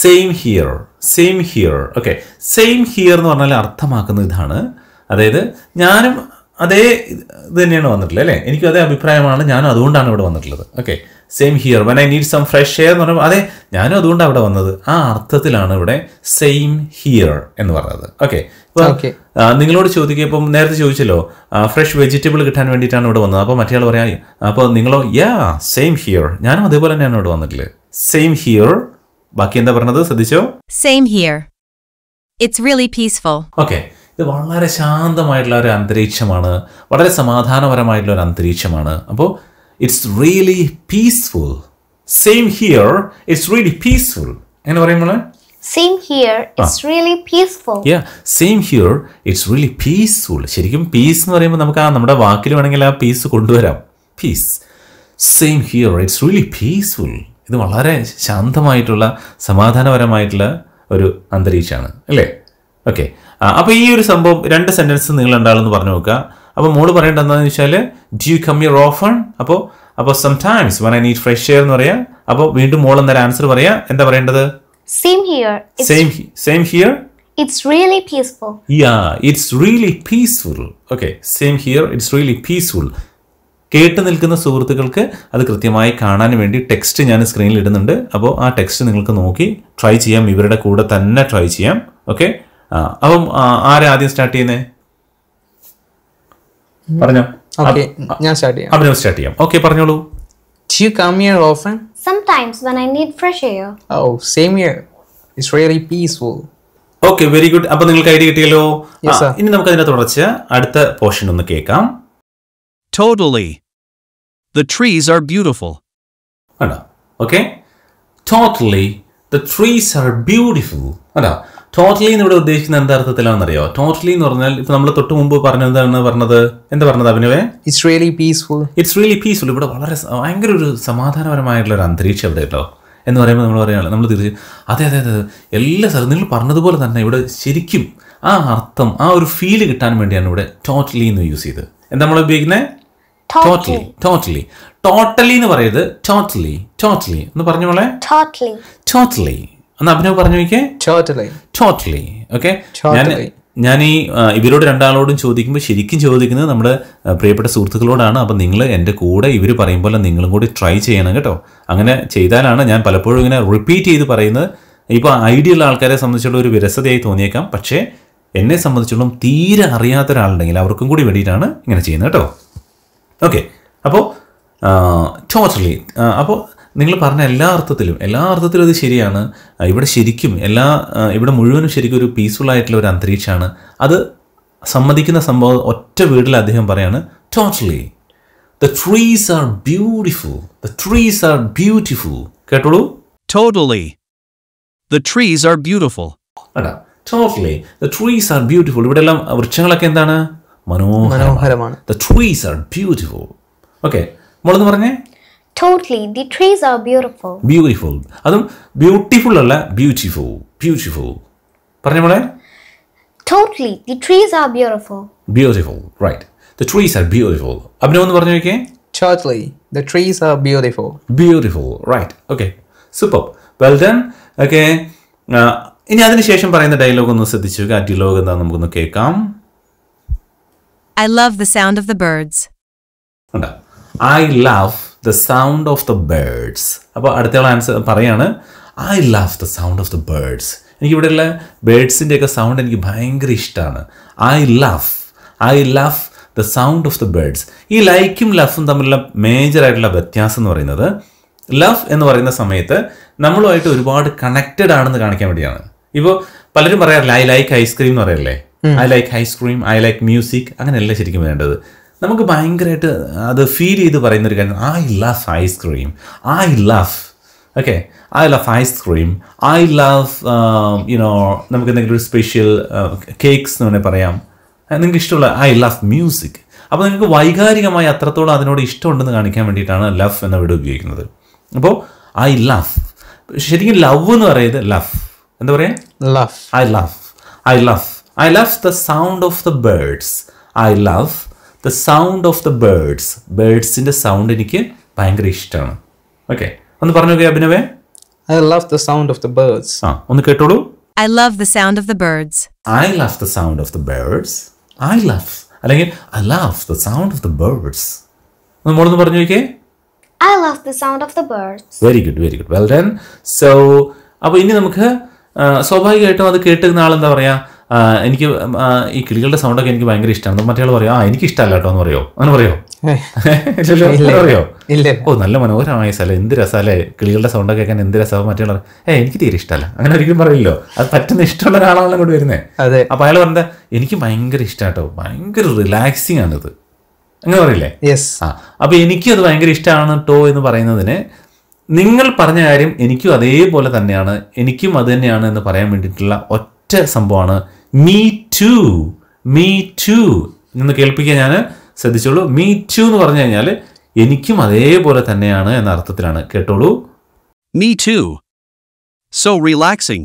same here same here okay same here എന്ന് പറഞ്ഞാൽ അർത്ഥമാക്കുന്ന ഇതാണ് അതായത് ഞാനും അതേ ഇത് തന്നെയാണ് വന്നിട്ടുള്ളത് അല്ലേ എനിക്കും അതേ അഭിപ്രായമാണ് ഞാനും അതുകൊണ്ടാണ് ഇവിടെ വന്നിട്ടുള്ളത് okay same here when I need some fresh air എന്ന് പറയുമ്പോൾ അതെ ഞാനും അതുകൊണ്ടാണ് അവിടെ വന്നത് ആ അർത്ഥത്തിലാണ് ഇവിടെ സെയിം ഹിയർ എന്ന് പറഞ്ഞത് ഓക്കെ നിങ്ങളോട് ചോദിക്കുക ഇപ്പം നേരത്തെ ചോദിച്ചല്ലോ ഫ്രഷ് വെജിറ്റബിൾ കിട്ടാൻ വേണ്ടിയിട്ടാണ് ഇവിടെ വന്നത് അപ്പോൾ മറ്റേ ആൾ പറയാം അപ്പോൾ നിങ്ങളോ യാ സെയിം ഹിയർ ഞാനും അതേപോലെ തന്നെയാണ് ഇവിടെ വന്നിട്ടുള്ളത് സെയിം ഹിയർ ബാക്കി എന്താ പറഞ്ഞത് ശ്രദ്ധിച്ചോ same here it's really peaceful okay ഇത് വളരെ ശാന്തമായിട്ടുള്ള ഒരു അന്തരീക്ഷമാണ് വളരെ സമാധാനപരമായിട്ടുള്ള ഒരു അന്തരീക്ഷമാണ് അപ്പോൾ it's really peaceful same here it's really peaceful എങ്ങനെ പറയുമ്പോൾ same here it's really peaceful yeah here really ശരിക്കും പീസ് എന്ന് പറയുമ്പോൾ നമുക്ക് ആ നമ്മുടെ വാക്കിൽ വേണമെങ്കിൽ ആ പീസ് കൊണ്ടുവരാം peace same here it's really peaceful ഇത് വളരെ ശാന്തമായിട്ടുള്ള സമാധാനപരമായിട്ടുള്ള ഒരു അന്തരീക്ഷമാണ് അല്ലേ ഓക്കെ അപ്പോൾ ഈ ഒരു സംഭവം രണ്ട് സെൻറ്റൻസ് നിങ്ങൾ ഉണ്ടാവുമെന്ന് പറഞ്ഞു നോക്കുക അപ്പോൾ മോള് പറയേണ്ടത് എന്താണെന്ന് വെച്ചാൽ do you come here often അപ്പോൾ അപ്പോൾ sometimes when I need fresh air എന്ന് പറയാം അപ്പോൾ വീണ്ടും മോൾ എന്തായാലും ആൻസർ പറയാ എന്താ പറയേണ്ടത് same here same same here it's really peaceful yeah it's really peaceful okay same here it's really peaceful കേട്ട് നിൽക്കുന്ന സുഹൃത്തുക്കൾക്ക് അത് കൃത്യമായി കാണാൻ വേണ്ടി ടെക്സ്റ്റ് ഞാൻ സ്ക്രീനിൽ ഇടുന്നുണ്ട് അപ്പോൾ ആ ടെക്സ്റ്റ് നിങ്ങൾക്ക് നോക്കി ട്രൈ ചെയ്യാം ഇവരുടെ കൂടെ തന്നെ ട്രൈ ചെയ്യാം ഓക്കെ ആ അപ്പം ആരാ ആദ്യം സ്റ്റാർട്ട് ചെയ്യുന്നേ പറഞ്ഞോ ഞാൻ സ്റ്റാർട്ട് ചെയ്യാം അഭിനവ് സ്റ്റാർട്ട് ചെയ്യാം ഓക്കെ പറഞ്ഞോളൂ Do you come here often? Sometimes when I need fresh air. Oh, same here. It's really peaceful. Okay very good. അപ്പോൾ നിങ്ങൾക്ക് ഐഡിയ കിട്ടിയല്ലോ ഇനി നമുക്ക് അതിനെ തുടർച്ച് അടുത്ത പോർഷൻ ഒന്ന് കേൾക്കാം totally The trees are beautiful. ആണോ okay totally The trees are beautiful. ആണോ ടോട്ടലി എന്ന് ഇവിടെ ഉദ്ദേശിക്കുന്ന എന്താർത്ഥത്തിലാണെന്നറിയോ ടോട്ടലി എന്ന് പറഞ്ഞാൽ ഇപ്പൊ നമ്മൾ തൊട്ട് മുമ്പ് പറഞ്ഞതാണ് പറഞ്ഞത് എന്താ പറഞ്ഞത് അഭിനവേ it's really peaceful it's really peaceful ഇവിടെ വളരെ ഭയങ്കര ഒരു സമാധാനപരമായിട്ടുള്ള ഒരു അന്തരീക്ഷം അവിടെ കേട്ടോ എന്ന് പറയുമ്പോൾ നമ്മൾ പറയുകയാണ് നമ്മൾ തിരിച്ച് അതെ അതെ അതെ എല്ലാ സ്ഥലവും നിങ്ങൾ പറഞ്ഞതുപോലെ തന്നെ ഇവിടെ ശരിക്കും ആ അർത്ഥം ആ ഒരു ഫീല് കിട്ടാൻ വേണ്ടിയാണ് ഇവിടെ ടോട്ടലി എന്ന് യൂസ് ചെയ്ത് എന്താ നമ്മൾ ഉപയോഗിക്കുന്നത് ടോട്ടലി ടോട്ടലി ടോട്ടലി എന്ന് പറയുന്നത് ടോട്ടലി ടോട്ടലി എന്ന് പറഞ്ഞു മോളെ ടോട്ടലി എന്നാ അഭിനവ് പറഞ്ഞു നോക്കിയേ ടോട്ടലി ഓക്കെ ഞാൻ ഈ ഇവരോട് രണ്ടാളോടും ചോദിക്കുമ്പോൾ ശരിക്കും ചോദിക്കുന്നത് നമ്മുടെ പ്രിയപ്പെട്ട സുഹൃത്തുക്കളോടാണ് അപ്പം നിങ്ങൾ എൻ്റെ കൂടെ ഇവർ പറയുമ്പോൾ നിങ്ങളും കൂടി ട്രൈ ചെയ്യണം കേട്ടോ അങ്ങനെ ചെയ്താലാണ് ഞാൻ പലപ്പോഴും ഇങ്ങനെ റിപ്പീറ്റ് ചെയ്ത് പറയുന്നത് ഇപ്പോൾ ഐഡിയ ഉള്ള ആൾക്കാരെ സംബന്ധിച്ചുള്ള ഒരു വിരസതയായി തോന്നിയേക്കാം പക്ഷേ എന്നെ സംബന്ധിച്ചോളം തീരെ അറിയാത്ത ഒരാളുണ്ടെങ്കിൽ അവർക്കും കൂടി വേണ്ടിയിട്ടാണ് ഇങ്ങനെ ചെയ്യുന്നത് കേട്ടോ ഓക്കെ അപ്പോൾ ടോട്ടലി അപ്പോൾ നിങ്ങൾ പറഞ്ഞ എല്ലാ അർത്ഥത്തിലും എല്ലാ അർത്ഥത്തിലും അത് ശരിയാണ് ഇവിടെ ശരിക്കും എല്ലാ ഇവിടെ മുഴുവനും ശരിക്കും ഒരു പീസ്ഫുൾ ആയിട്ടുള്ള ഒരു അന്തരീക്ഷമാണ് അത് സമ്മതിക്കുന്ന സംഭവം ഒറ്റ വീട്ടിൽ അദ്ദേഹം പറയാണ് totally the trees are beautiful the trees are beautiful കേട്ടോളൂ totally the trees are beautiful അടാ totally the trees are beautiful ഇവിടെ എല്ലാം വൃക്ഷങ്ങളൊക്കെ എന്താണ് മനോഹരമാണ് the trees are beautiful okay നമ്മളൊന്ന് പറഞ്ഞേ Totally. The trees are beautiful. Beautiful അതും ബ്യൂട്ടിഫുൾ അല്ല ബ്യൂട്ടിഫുൾ ബ്യൂട്ടിഫുൾ പറഞ്ഞ മോളെ Totally. The trees are beautiful. Beautiful right the trees are beautiful Abhinav എന്ന് പറഞ്ഞു നോക്കിയേ Totally. The trees are beautiful. Beautiful right okay super well done okay ഇനി അതിനുശേഷം പറയുന്ന ഡയലോഗ് ഒന്ന് ശ്രദ്ധിച്ചു നോക്കുക. ആ ഡയലോഗ് എന്താണെന്ന് നമുക്കൊന്ന് കേൾക്കാം I love the sound of the birds. ഉണ്ട് I love the sound of the birds അപ്പോൾ അടുത്തയാൾ ആൻസർ പറയാണ് I love the sound of the birds എനിക്കിവിടെയുള്ള ബേഡ്സിൻ്റെയൊക്കെ സൗണ്ട് എനിക്ക് ഭയങ്കര ഇഷ്ടമാണ് I love I love the sound of the birds ഈ ലൈക്കും ലഫും തമ്മിലുള്ള മേജറായിട്ടുള്ള വ്യത്യാസം എന്ന് പറയുന്നത് ലവ് എന്ന് പറയുന്ന സമയത്ത് നമ്മളുമായിട്ട് ഒരുപാട് കണക്റ്റഡ് ആണെന്ന് കാണിക്കാൻ വേണ്ടിയാണ് ഇപ്പോൾ പലരും പറയാറില്ല ഐ ലൈക്ക് ഐസ്ക്രീം എന്ന് പറയല്ലേ I like ice cream I like music അങ്ങനെയല്ല ശരിക്കും വേണ്ടത് നമുക്ക് ഭയങ്കരമായിട്ട് അത് ഫീൽ ചെയ്ത് ഒരു കാര്യം I love ice cream I love okay I love ice cream I love you know നമുക്ക് എന്തെങ്കിലും ഒരു സ്പെഷ്യൽ കേക്ക്സ് uh, എന്ന് വേണമെങ്കിൽ പറയാം നിങ്ങൾക്ക് ഇഷ്ടമുള്ള ഐ ലവ് മ്യൂസിക് അപ്പോൾ നിങ്ങൾക്ക് വൈകാരികമായി അത്രത്തോളം അതിനോട് ഇഷ്ടമുണ്ടെന്ന് കാണിക്കാൻ വേണ്ടിയിട്ടാണ് ലവ് എന്ന വീട് ഉപയോഗിക്കുന്നത് അപ്പോൾ ഐ ലവ് ശരിക്കും ലവ് എന്ന് പറയുന്നത് ലവ് എന്താ പറയുക love I love I love I love the sound of the birds I love the sound of the birds ബേഡ്സിൻ്റെ സൗണ്ട് എനിക്ക് ഭയങ്കര ഇഷ്ടമാണ് ഓക്കെ ഒന്ന് പറഞ്ഞു നോക്കിയേ അഭിനവേ I love the sound of the birds ആ ഒന്ന് കേട്ടോളൂ I love the sound of the birds I love the sound of the birds I love അല്ലെങ്കിൽ I love the sound of the birds ഒന്ന് മോളൊന്ന് പറഞ്ഞു നോക്കിയേ I love the sound of the birds very good very good well done so അപ്പോൾ ഇനി നമുക്ക് സ്വാഭാവികമായിട്ടും അത് കേട്ടുന്ന ആളെന്താ പറയുക എനിക്ക് ഈ കിളികളുടെ ഒക്കെ എനിക്ക് ഭയങ്കര ഇഷ്ടമാണ് മറ്റേ ആൾ പറയും ആ എനിക്ക് ഇഷ്ടമല്ല കേട്ടോ എന്ന് പറയോ അങ്ങനെ പറയോ പറയോ ഓ നല്ല മനോഹരമായ സ്ഥലം എന്ത് രസാലേ കിളികളുടെ സൗണ്ട് കേൾക്കാൻ എന്ത് രസമാണ് മറ്റേ ആൾ എനിക്ക് തീരെ ഇഷ്ടമല്ല അങ്ങനെ ഒരിക്കലും പറയില്ലോ അത് പറ്റുന്ന ഇഷ്ടമുള്ള ഒരാളാണല്ലോ കൂടി വരുന്നത് അപ്പൊ അയാൾ പറഞ്ഞത് എനിക്ക് ഭയങ്കര ഇഷ്ടമാട്ടോ ഭയങ്കര റിലാക്സിങ് ആണിത് അങ്ങനെ പറയില്ലേ ആ അപ്പൊ എനിക്കും അത് ഭയങ്കര ഇഷ്ടമാണ് കേട്ടോ എന്ന് പറയുന്നതിന് നിങ്ങൾ പറഞ്ഞ കാര്യം എനിക്കും അതേപോലെ തന്നെയാണ് എനിക്കും അത് തന്നെയാണ് എന്ന് പറയാൻ വേണ്ടിയിട്ടുള്ള ഒറ്റ സംഭവമാണ് മീ ടു മീ ടു എന്ന് കേൾപ്പിക്കാൻ ഞാൻ ശ്രദ്ധിച്ചോളൂ മീ ടു എന്ന് പറഞ്ഞു കഴിഞ്ഞാൽ എനിക്കും അതേപോലെ തന്നെയാണ് എന്ന അർത്ഥത്തിലാണ് കേട്ടോളൂ me too so relaxing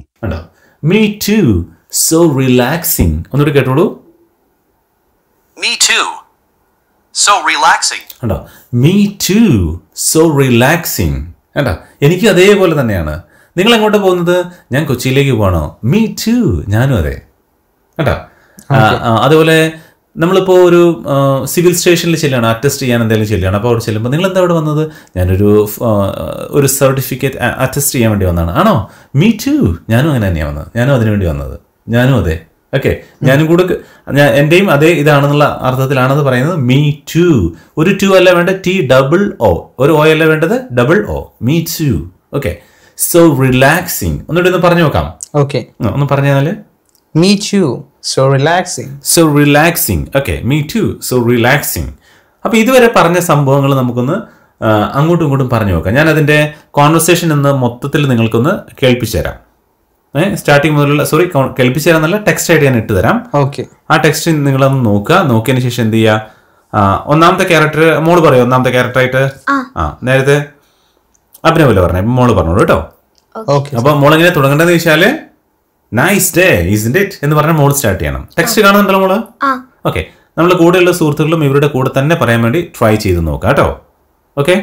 me too so relaxing ഒന്നുകൂടി കേട്ടോളൂ മീ ടു സോ റിലാക്സിംഗ് ഉണ്ടോ മീ ടു സോ റിലാക്സിംഗ് വേണ്ട എനിക്കും അതേപോലെ തന്നെയാണ് നിങ്ങൾ എങ്ങോട്ട് പോകുന്നത് ഞാൻ കൊച്ചിയിലേക്ക് പോകണോ മീ ടു ഞാനും അതെ കേട്ടോ അതുപോലെ നമ്മളിപ്പോൾ ഒരു സിവിൽ സ്റ്റേഷനിൽ ചെല്ലുകയാണ് അറ്റസ്റ്റ് ചെയ്യാൻ എന്തെങ്കിലും ചെല്ലുകയാണ് അപ്പോൾ അവിടെ ചെല്ലുമ്പോൾ നിങ്ങൾ എന്താ അവിടെ വന്നത് ഞാനൊരു ഒരു സർട്ടിഫിക്കറ്റ് അറ്റസ്റ്റ് ചെയ്യാൻ വേണ്ടി വന്നതാണ് ആണോ മീ ടു ഞാനും അങ്ങനെ തന്നെയാണ് വന്നത് ഞാനും അതിനു വേണ്ടി വന്നത് ഞാനും അതെ ഓക്കെ ഞാനും കൂടെ ഞാൻ എൻ്റെയും അതേ ഇതാണെന്നുള്ള അർത്ഥത്തിലാണ് അത് പറയുന്നത് മീ ടു ഒരു ടു അല്ല വേണ്ടത് ടി ഡബിൾ ഒ ഒരു ഒ അല്ല വേണ്ടത് double O me too okay so relaxing ഒന്നുകൂടി ഒന്ന് പറഞ്ഞു നോക്കാം ഓക്കെ ഒന്ന് പറഞ്ഞു Me too. So relaxing. So relaxing. Okay. Me too. So relaxing. അപ്പോൾ ഇതുവരെ പറഞ്ഞ സംഭവങ്ങൾ നമുക്കൊന്ന് അങ്ങോട്ടും ഇങ്ങോട്ടും പറഞ്ഞു നോക്കാം ഞാൻ അതിൻ്റെ കോൺവെർസേഷൻ എന്ന് മൊത്തത്തിൽ നിങ്ങൾക്കൊന്ന് കേൾപ്പിച്ചു തരാം സ്റ്റാർട്ടിങ് മുതലുള്ള സോറി കേൾപ്പിച്ചു തരാം ടെക്സ്റ്റ് ആയിട്ട് ഞാൻ ഇട്ട് തരാം ഓക്കെ ആ ടെക്സ്റ്റ് നിങ്ങളൊന്ന് നോക്കുക നോക്കിയതിന് ശേഷം എന്ത് ചെയ്യുക ഒന്നാമത്തെ ക്യാരക്ടർ മോള് പറയൂ ഒന്നാമത്തെ ക്യാരക്ടറായിട്ട് ആ നേരത്തെ അഭിനവല്ല പറഞ്ഞു മോള് പറഞ്ഞോളൂ കേട്ടോ അപ്പൊ മോൾ എങ്ങനെ തുടങ്ങേണ്ടതെന്ന് ചോദിച്ചാല് നൈസ് ഡേ ഇസിൻറ്റ് ഇറ്റ് എന്ന് പറഞ്ഞ മോൾ സ്റ്റാർട്ട് ചെയ്യണം ടെക്സ്റ്റ് കാണാൻ മോള് ഓക്കെ നമ്മൾ കൂടെയുള്ള സുഹൃത്തുക്കളും ഇവരുടെ കൂടെ തന്നെ പറയാൻ വേണ്ടി ട്രൈ ചെയ്ത് നോക്കാം കേട്ടോ ഓക്കെ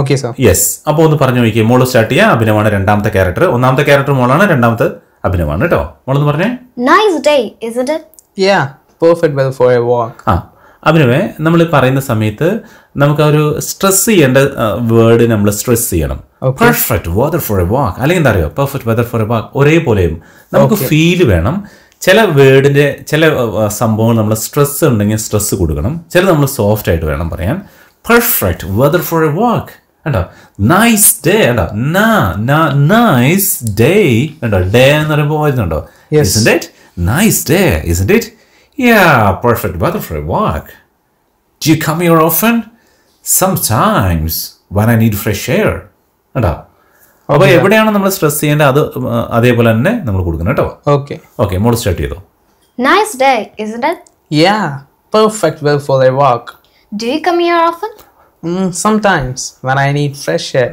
ഓക്കെ യെസ് അപ്പോൾ ഒന്ന് പറഞ്ഞു നോക്കിയേ മോള് സ്റ്റാർട്ട് ചെയ്യാം അഭിനവാണ് രണ്ടാമത്തെ ക്യാരക്ടർ ഒന്നാമത്തെ ക്യാരക്ടർ മോളാണ് രണ്ടാമത്തെ അഭിനവാണ് കേട്ടോ മോളെന്ന് പറഞ്ഞേ nice day isn't it yeah perfect weather for a walk ആ അവനുമേ നമ്മൾ പറയുന്ന സമയത്ത് നമുക്ക് ഒരു സ്ട്രെസ് ചെയ്യേണ്ട വേർഡ് നമ്മൾ സ്ട്രെസ് ചെയ്യണം perfect weather for a walk അല്ലെങ്കിൽ എന്താ അറിയോ perfect weather for a walk ഒരേപോലെയും നമുക്ക് ഫീൽ വേണം ചില വേർഡിന്റെ ചില സംഭവങ്ങൾ നമ്മൾ സ്ട്രെസ് ഉണ്ടെങ്കിൽ സ്ട്രെസ് കൊടുക്കണം ചില നമ്മൾ സോഫ്റ്റ് ആയിട്ട് വേണം പറയാൻ perfect weather for a walk കണ്ടോ നൈസ് ഡേ കണ്ടോ നൈസ് ഡേ കണ്ടോ ഡേ എന്ന് പറയുമ്പോൾ വരുന്നുണ്ടോ nice day is it Yeah, perfect butterfly walk. Do you come here often? Sometimes, when I need fresh air. കേട്ടോ അപ്പോൾ എവിടെയാണ് നമ്മൾ സ്ട്രെസ് ചെയ്യേണ്ടത് അത് അതേപോലെ തന്നെ നമ്മൾ കൊടുക്കണം കേട്ടോ ഓക്കെ ഓക്കെ മോൾ സ്റ്റാർട്ട് ചെയ്തോ nice day isn't it? Yeah, perfect weather for a walk. Do you come here often? Mm, sometimes, when I need fresh air.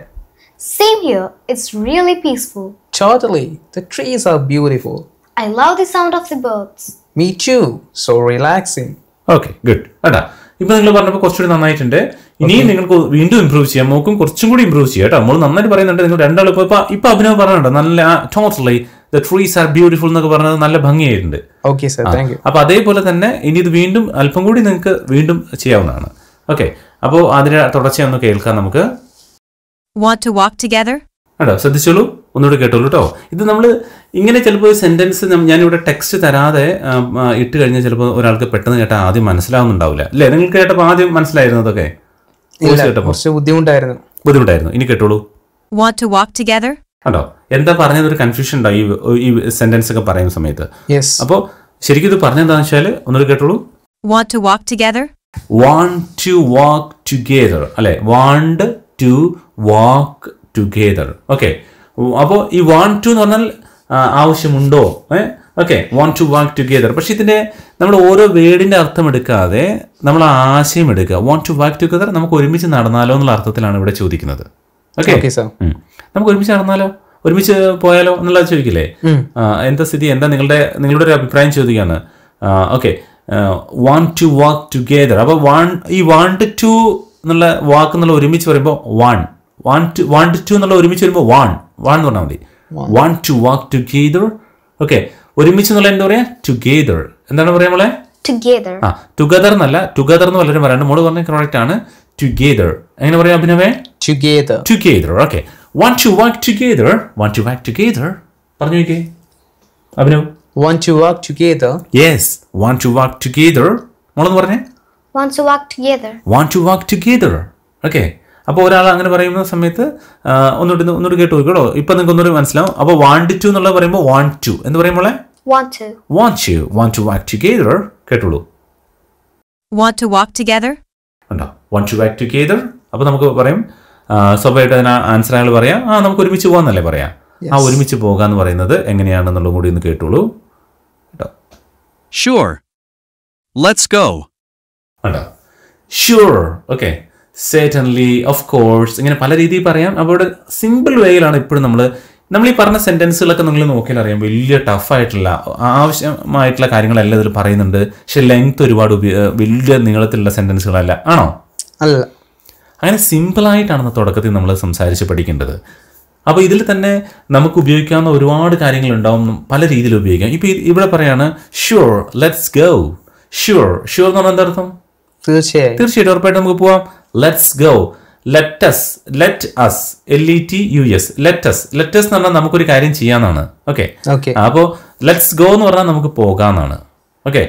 Same here. It's really peaceful. Totally. The trees are beautiful. I love the sound of the birds. Me too so relaxing okay good കേട്ടാ ഇപ്പൊ നിങ്ങൾ പറഞ്ഞപ്പോൾ കുറച്ചുകൂടി നന്നായിട്ടുണ്ട് ഇനിയും നിങ്ങൾക്ക് വീണ്ടും improve ചെയ്യാം മോക്കും കുറച്ചും കൂടി ഇമ്പ്രൂവ് ചെയ്യാം കേട്ടോ നമ്മൾ നന്നായിട്ട് പറയുന്നുണ്ട് നിങ്ങൾ രണ്ടാളും ഇപ്പൊ ഇപ്പൊ അഭിനവ് പറഞ്ഞിട്ട് നല്ല totally the trees are beautiful എന്നൊക്കെ പറഞ്ഞത് നല്ല ഭംഗിയായിട്ടുണ്ട് ഓക്കെ സർ താങ്ക് യു അപ്പൊ അതേപോലെ തന്നെ ഇനി ഇത് വീണ്ടും അല്പം കൂടി നിങ്ങൾക്ക് വീണ്ടും ചെയ്യാവുന്നതാണ് ഓക്കെ അപ്പോ അതിന് തുടർച്ചയൊന്ന് കേൾക്കാം നമുക്ക് വാട്ട് ടു വാക്ക് together? കേട്ടോ ശ്രദ്ധിച്ചോളൂ ഒന്നുകൂടെ കേട്ടോളൂ കേട്ടോ ഇത് നമ്മൾ ഇങ്ങനെ ചിലപ്പോൾ സെൻറ്റൻസ് ഞാനിവിടെ ടെക്സ്റ്റ് തരാതെ ഇട്ട് കഴിഞ്ഞാൽ ചിലപ്പോൾ ഒരാൾക്ക് പെട്ടെന്ന് കേട്ടാൽ ആദ്യം മനസ്സിലാവുന്നുണ്ടാവില്ല അല്ലേ നിങ്ങൾക്ക് കേട്ടപ്പോൾ ആദ്യം മനസ്സിലായിരുന്നതൊക്കെ ബുദ്ധിമുട്ടായിരുന്നു ബുദ്ധിമുട്ടായിരുന്നു ഇനി കേട്ടോളൂ വാട്ട് എന്താ പറഞ്ഞത് ഒരു കൺഫ്യൂഷൻ ഉണ്ടാവും ഈ സെന്റൻസ് ഒക്കെ പറയുന്ന സമയത്ത് അപ്പോൾ ശരിക്കും ഇത് പറഞ്ഞെന്താന്ന് വെച്ചാല് ഒന്നുകൂടി കേട്ടോളൂ want to walk together want to walk together അല്ലെ want to walk together okay അപ്പോൾ ഈ വാണ്ട് ടു എന്ന് പറഞ്ഞാൽ ആവശ്യമുണ്ടോ ഏഹ് okay want to work together പക്ഷേ ഇതിൻ്റെ നമ്മൾ ഓരോ വേർഡിൻ്റെ അർത്ഥം എടുക്കാതെ നമ്മൾ ആശയം എടുക്കുക വാണ്ട് ടു വർക്ക് ടുഗെദർ നമുക്ക് ഒരുമിച്ച് നടന്നാലോ എന്നുള്ള അർത്ഥത്തിലാണ് ഇവിടെ ചോദിക്കുന്നത് ഓക്കെ നമുക്ക് ഒരുമിച്ച് നടന്നാലോ ഒരുമിച്ച് പോയാലോ എന്നുള്ളത് ചോദിക്കില്ലേ എന്താ സ്ഥിതി എന്താ നിങ്ങളുടെ നിങ്ങളുടെ ഒരു അഭിപ്രായം ചോദിക്കുകയാണ് okay want to walk together അപ്പോൾ വാൺ ഈ വാണ്ട് ടു എന്നുള്ള വാക്ക് എന്നുള്ള ഒരുമിച്ച് പറയുമ്പോൾ വാൺ വാണ്ട് ടു എന്നുള്ള ഒരുമിച്ച് വരുമ്പോൾ വൺ വൺ എന്ന് പറഞ്ഞാൽ മതി want to walk together okay ഒരുമിച്ച് എന്നുള്ള എന്താ പറയാ ടുഗെദർ എന്താണ് പറയാ മോളെ ആ ടുഗദർ എന്നല്ല ടുഗദർ എന്ന് പലരും പറയാറുണ്ട് മോള് പറഞ്ഞ കറക്റ്റ് ആണ് ടുഗെദർ എങ്ങനെ പറയാം അഭിനവേ together okay want to walk together want to walk together പറഞ്ഞു നോക്കേ Abhinav want to walk together yes want to walk together മോളൊന്ന് പറഞ്ഞേ want to walk together want to walk together okay അപ്പോൾ ഒരാൾ അങ്ങനെ പറയുന്ന സമയത്ത് ഒന്നുകൂടി ഒന്നുകൂടി കേട്ട് നോക്കിയോ ഇപ്പൊ നിങ്ങൾക്ക് ഒന്നുകൂടി മനസ്സിലാവും അപ്പോൾ വാണ്ട് ടു എന്നുള്ള പറയുമ്പോൾ വാണ്ട് ടു എന്ന് പറയുമ്പോൾ want to want to walk together കേട്ടോളൂ വാണ്ട് ടു വാക്ക് ടുഗെദർ ഉണ്ടോ വാണ്ട് ടു വാക്ക് ടുഗെദർ അപ്പോൾ നമുക്ക് പറയും സ്വാഭാവികമായിട്ട് അതിന് ആൻസർ അയാൾ പറയാം ആ നമുക്ക് ഒരുമിച്ച് പോകാന്നല്ലേ പറയാം ആ ഒരുമിച്ച് പോകാന്ന് പറയുന്നത് എങ്ങനെയാണെന്നുള്ളതും കൂടി ഒന്ന് കേട്ടോളൂ കേട്ടോ ഷുവർ ലെറ്റ്സ് ഗോ ഉണ്ടോ sure okay certainly of course ഇങ്ങനെ പല രീതിയിൽ പറയാം അവരുടെ സിമ്പിൾ വേയിലാണ് ഇപ്പോഴും നമ്മൾ നമ്മൾ ഈ പറഞ്ഞ സെൻറ്റൻസുകളൊക്കെ നിങ്ങൾ നോക്കിയാൽ അറിയാം വലിയ ടഫായിട്ടുള്ള ആവശ്യമായിട്ടുള്ള കാര്യങ്ങളല്ല ഇതിൽ പറയുന്നുണ്ട് പക്ഷെ ലെങ്ത് ഒരുപാട് വലിയ നീളത്തിലുള്ള സെൻറ്റൻസുകളല്ല ആണോ അല്ല അങ്ങനെ സിമ്പിളായിട്ടാണ് തുടക്കത്തിൽ നമ്മൾ സംസാരിച്ച് പഠിക്കേണ്ടത് അപ്പോൾ ഇതിൽ തന്നെ നമുക്ക് ഉപയോഗിക്കാവുന്ന ഒരുപാട് കാര്യങ്ങളുണ്ടാവും പല രീതിയിൽ ഉപയോഗിക്കാം ഇപ്പം ഇവിടെ പറയാണ് sure let's go sure sure എന്ന് പറഞ്ഞാൽ എന്താർത്ഥം തീർച്ചയായും തീർച്ചയായിട്ടും ഉറപ്പായിട്ട് നമുക്ക് പോവാം let's go let's let us L E T U S let's let's എന്ന് പറഞ്ഞാൽ നമുക്കൊരു കാര്യം ചെയ്യാന്നാണ് ഓക്കെ ഓക്കെ അപ്പോ ലെറ്റ്സ് ഗോ എന്ന് പറഞ്ഞാൽ നമുക്ക് പോകാന്നാണ് ഓക്കെ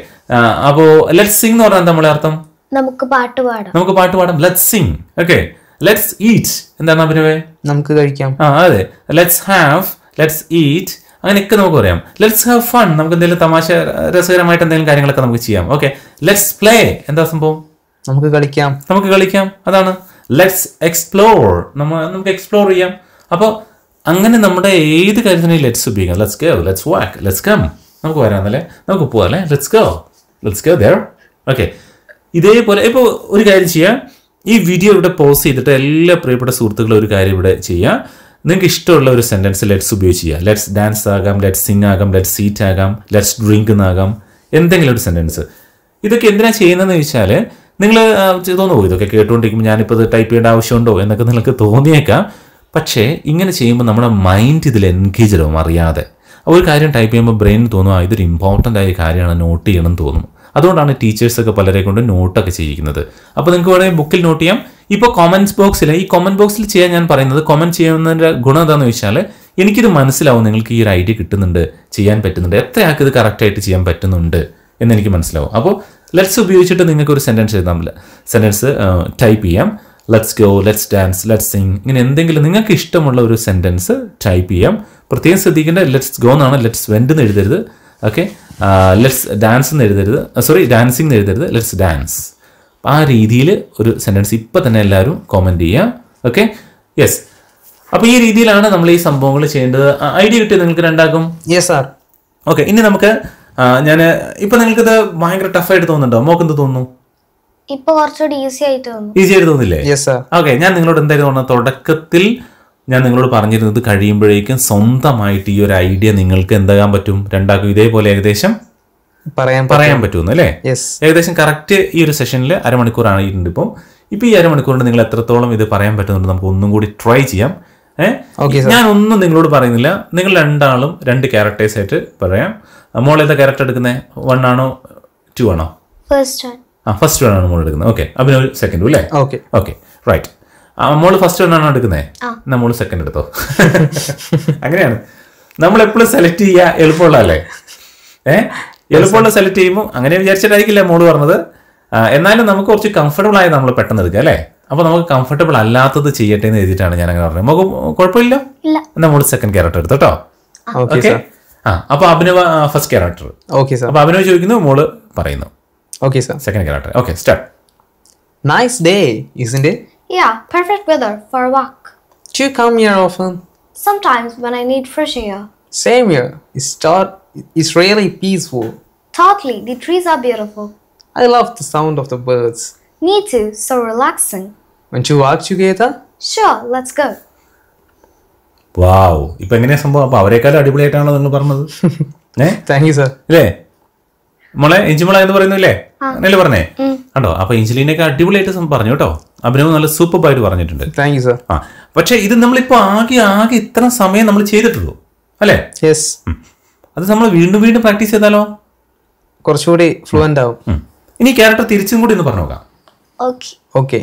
അപ്പോ ലെറ്റ് സിംഗ് എന്ന് പറഞ്ഞാൽ നമ്മളെ അർത്ഥം നമുക്ക് പാട്ട് പാടാം നമുക്ക് പാട്ട് പാടാം let sing okay let's eat എന്താണ് അഭിനവേ നമുക്ക് കഴിക്കാം ആ അതെ ലെറ്റ്സ് ഹാവ് ലെറ്റ്സ് ഈറ്റ് അങ്ങനെയൊക്കെ നമുക്ക് പറയാം ലെറ്റ്സ് ഹാവ് ഫൺ നമുക്ക് എന്തെങ്കിലും തമാശ രസകരമായിട്ട് എന്തെങ്കിലും കാര്യങ്ങളൊക്കെ നമുക്ക് ചെയ്യാം ഓക്കെ ലെറ്റ്സ് പ്ലേ എന്താ സംഭവം നമുക്ക് കളിക്കാം നമുക്ക് കളിക്കാം അതാണ് ലെറ്റ്സ് എക്സ്പ്ലോർ നമ്മൾ നമുക്ക് എക്സ്പ്ലോർ ചെയ്യാം അപ്പോൾ അങ്ങനെ നമ്മുടെ ഏത് കാര്യത്തിനെയും ലെറ്റ്സ് ഉപയോഗിക്കാം let's go let's walk let's come നമുക്ക് വരാമെന്നല്ലേ നമുക്ക് പോകാം അല്ലേ let's go let's go there okay ഇതേപോലെ ഇപ്പോൾ ഒരു കാര്യം ചെയ്യാം ഈ വീഡിയോ ഇവിടെ പോസ് ചെയ്തിട്ട് എല്ലാ പ്രിയപ്പെട്ട സുഹൃത്തുക്കളും ഒരു കാര്യം ഇവിടെ ചെയ്യുക നിങ്ങൾക്ക് ഇഷ്ടമുള്ള ഒരു സെൻറ്റൻസ് ലെറ്റ്സ് ഉപയോഗിച്ച് ചെയ്യുക ലെറ്റ്സ് ഡാൻസ് ആകാം ലെറ്റ്സ് സിംഗ് ആകാം ലെറ്റ്സ് സീറ്റ് ആകാം ലെറ്റ്സ് ഡ്രിങ്ക് എന്നാകാം എന്തെങ്കിലും ഒരു സെൻറ്റൻസ് ഇതൊക്കെ എന്തിനാണ് ചെയ്യുന്നതെന്ന് ചോദിച്ചാൽ നിങ്ങൾ തോന്നു പോകും ഇതൊക്കെ കേട്ടുകൊണ്ടിരിക്കുമ്പോൾ ഞാനിപ്പോൾ ഇത് ടൈപ്പ് ചെയ്യേണ്ട ആവശ്യമുണ്ടോ എന്നൊക്കെ നിങ്ങൾക്ക് തോന്നിയേക്കാം പക്ഷേ ഇങ്ങനെ ചെയ്യുമ്പോൾ നമ്മുടെ മൈൻഡ് ഇതിൽ എൻഗേജ് ആവും അറിയാതെ ഒരു കാര്യം ടൈപ്പ് ചെയ്യുമ്പോൾ ബ്രെയിനിന് തോന്നും ഇതൊരു ഇമ്പോർട്ടൻ്റ് ആയ കാര്യമാണ് നോട്ട് ചെയ്യണം എന്ന് തോന്നും അതുകൊണ്ടാണ് ടീച്ചേഴ്സൊക്കെ പലരെ കൊണ്ട് നോട്ടൊക്കെ ചെയ്യിക്കുന്നത് അപ്പോൾ നിങ്ങൾക്ക് വേണമെങ്കിൽ ബുക്കിൽ നോട്ട് ചെയ്യാം ഇപ്പോൾ കോമൻസ് ബോക്സിൽ ഈ കോമൻറ്റ് ബോക്സിൽ ചെയ്യാൻ ഞാൻ പറയുന്നത് കോമൻറ്റ് ചെയ്യുന്നതിൻ്റെ ഗുണം എന്താണെന്ന് വെച്ചാൽ എനിക്കിത് മനസ്സിലാവും നിങ്ങൾക്ക് ഈ ഒരു ഐഡിയ കിട്ടുന്നുണ്ട് ചെയ്യാൻ പറ്റുന്നുണ്ട് എത്രയാൾക്ക് ഇത് കറക്റ്റായിട്ട് ചെയ്യാൻ പറ്റുന്നുണ്ട് എന്നെനിക്ക് മനസ്സിലാവും അപ്പോൾ ലെറ്റ്സ് ഉപയോഗിച്ചിട്ട് നിങ്ങൾക്ക് ഒരു സെൻറ്റൻസ് എഴുതാൻ പറ്റില്ല സെൻറ്റൻസ് ടൈപ്പ് ചെയ്യാം let's go let's dance let's sing ഇങ്ങനെ എന്തെങ്കിലും നിങ്ങൾക്ക് ഇഷ്ടമുള്ള ഒരു സെൻറ്റൻസ് ടൈപ്പ് ചെയ്യാം പ്രത്യേകം ശ്രദ്ധിക്കേണ്ട ലെറ്റ്സ് ഗോ എന്നാണ് ലെറ്റ്സ് വെൻഡ് എന്ന് എഴുതരുത് ഓക്കെ ലെറ്റ്സ് ഡാൻസ് എന്ന് എഴുതരുത് സോറി ഡാൻസിങ് എന്ന് എഴുതരുത് ലെറ്റ്സ് ഡാൻസ് ആ രീതിയിൽ ഒരു സെൻറ്റൻസ് ഇപ്പം തന്നെ എല്ലാവരും കോമൻറ്റ് ചെയ്യുക ഓക്കെ യെസ് അപ്പോൾ ഈ രീതിയിലാണ് നമ്മൾ ഈ സംഭവങ്ങൾ ചെയ്യേണ്ടത് ഐഡിയ കിട്ടിയത് നിങ്ങൾക്ക് രണ്ടാക്കും യെസ് സാർ ഓക്കെ ഇനി നമുക്ക് ഞാൻ ഇപ്പൊ ഇത് ഭയങ്കര ടഫായിട്ട് തോന്നുന്നുണ്ടോ മോക്ക് എന്ത് തോന്നുന്നു ഇപ്പൊ കുറച്ചുകൂടി ഈസി ആയിട്ട് തോന്നുന്നു ഈസി ആയിട്ട് തോന്നില്ലേ ഓക്കെ ഞാൻ നിങ്ങളോട് എന്തായാലും തോന്നുന്നത് തുടക്കത്തിൽ ഞാൻ നിങ്ങളോട് പറഞ്ഞിരുന്നത് കഴിയുമ്പോഴേക്കും സ്വന്തമായിട്ട് ഈ ഒരു ഐഡിയ നിങ്ങൾക്ക് എന്താകാൻ പറ്റും രണ്ടാക്കും ഇതേപോലെ ഏകദേശം പറയാൻ പറയാൻ പറ്റുമെന്ന് അല്ലേ ഏകദേശം കറക്റ്റ് ഈ ഒരു സെഷനിൽ അരമണിക്കൂർ ആയിട്ടുണ്ട് ഇപ്പം ഇപ്പൊ ഈ അരമണിക്കൂറിന് നിങ്ങൾ എത്രത്തോളം ഇത് പറയാൻ പറ്റുന്നുണ്ട് നമുക്ക് ഒന്നും കൂടി ട്രൈ ചെയ്യാം ഏഹ് ഞാൻ ഒന്നും നിങ്ങളോട് പറയുന്നില്ല നിങ്ങൾ രണ്ടാളും രണ്ട് ക്യാരക്ടേഴ്സ് ആയിട്ട് പറയാം മോൾ ഏതാ ക്യാരക്ടർ എടുക്കുന്നത് വൺ ആണോ ടു ആണോ ആ ഫസ്റ്റ് വൺ ആണ് മോൾ എടുക്കുന്നത് ഓക്കെ അഭിനവ് സെക്കൻഡ് അല്ലേ ഓക്കെ റൈറ്റ് മോള് ഫസ്റ്റ് വൺ ആണോ എടുക്കുന്നത് മോള് സെക്കൻഡ് എടുത്തോ അങ്ങനെയാണ് നമ്മൾ എപ്പോഴും സെലക്ട് ചെയ്യുക എളുപ്പമുള്ള അല്ലേ ഏഹ് എളുപ്പമുള്ള സെലക്ട് ചെയ്യുമ്പോൾ അങ്ങനെ വിചാരിച്ചിട്ടായിരിക്കില്ല മോള് പറഞ്ഞത് എന്നാലും നമുക്ക് കുറച്ച് കംഫർട്ടബിൾ ആയി നമ്മൾ പെട്ടെന്ന് എടുക്കുക അല്ലേ അപ്പൊ നമുക്ക് കംഫർട്ടബിൾ അല്ലാത്തത് ചെയ്യട്ടെ എന്ന് എഴുതിയിട്ടാണ് ഞാൻ അങ്ങനെ പറഞ്ഞത് നമുക്ക് കുഴപ്പമില്ല മോള് സെക്കൻഡ് ക്യാരക്ടർ എടുത്തോട്ടോ ഓക്കെ ആ അപ്പൊ Abhinav first character okay sir അപ്പൊ അഭിനവ് ചോദിക്കുന്നു മോള് പറയുന്നു okay sir second character okay start nice day isn't it yeah perfect weather for a walk do you come here often sometimes when i need fresh air same here it's start it's really peaceful totally the trees are beautiful i love the sound of the birds me too so relaxing want to walk together sure let's go wow ഇപ്പൊ എങ്ങനെയാ സംഭവം അപ്പൊ അവരെക്കാളും അടിപൊളിയായിട്ടാണോ നിങ്ങൾ പറഞ്ഞത് ഏ thank you sir ഇല്ലേ മോളെ മോളെ എന്ന് പറയുന്നില്ലേ അല്ലേ പറഞ്ഞേ കണ്ടോ അപ്പൊ ഇഞ്ചിലിനൊക്കെ അടിപൊളിയായിട്ട് പറഞ്ഞു കേട്ടോ അഭിനവ് നല്ല സൂപ്പർ ആയിട്ട് പറഞ്ഞിട്ടുണ്ട് താങ്ക് യു സർ ആ പക്ഷെ ഇത് നമ്മളിപ്പോ ആകെ ആകെ ഇത്ര സമയം നമ്മൾ ചെയ്തിട്ടുള്ളൂ അല്ലേ യെസ് അത് നമ്മൾ വീണ്ടും വീണ്ടും പ്രാക്ടീസ് ചെയ്താലോ കുറച്ചുകൂടി ഫ്ലുവൻ്റ് ആവും ഇനി ക്യാരക്ടർ തിരിച്ചും കൂടി ഒന്ന് പറഞ്ഞു നോക്കാം ഓക്കെ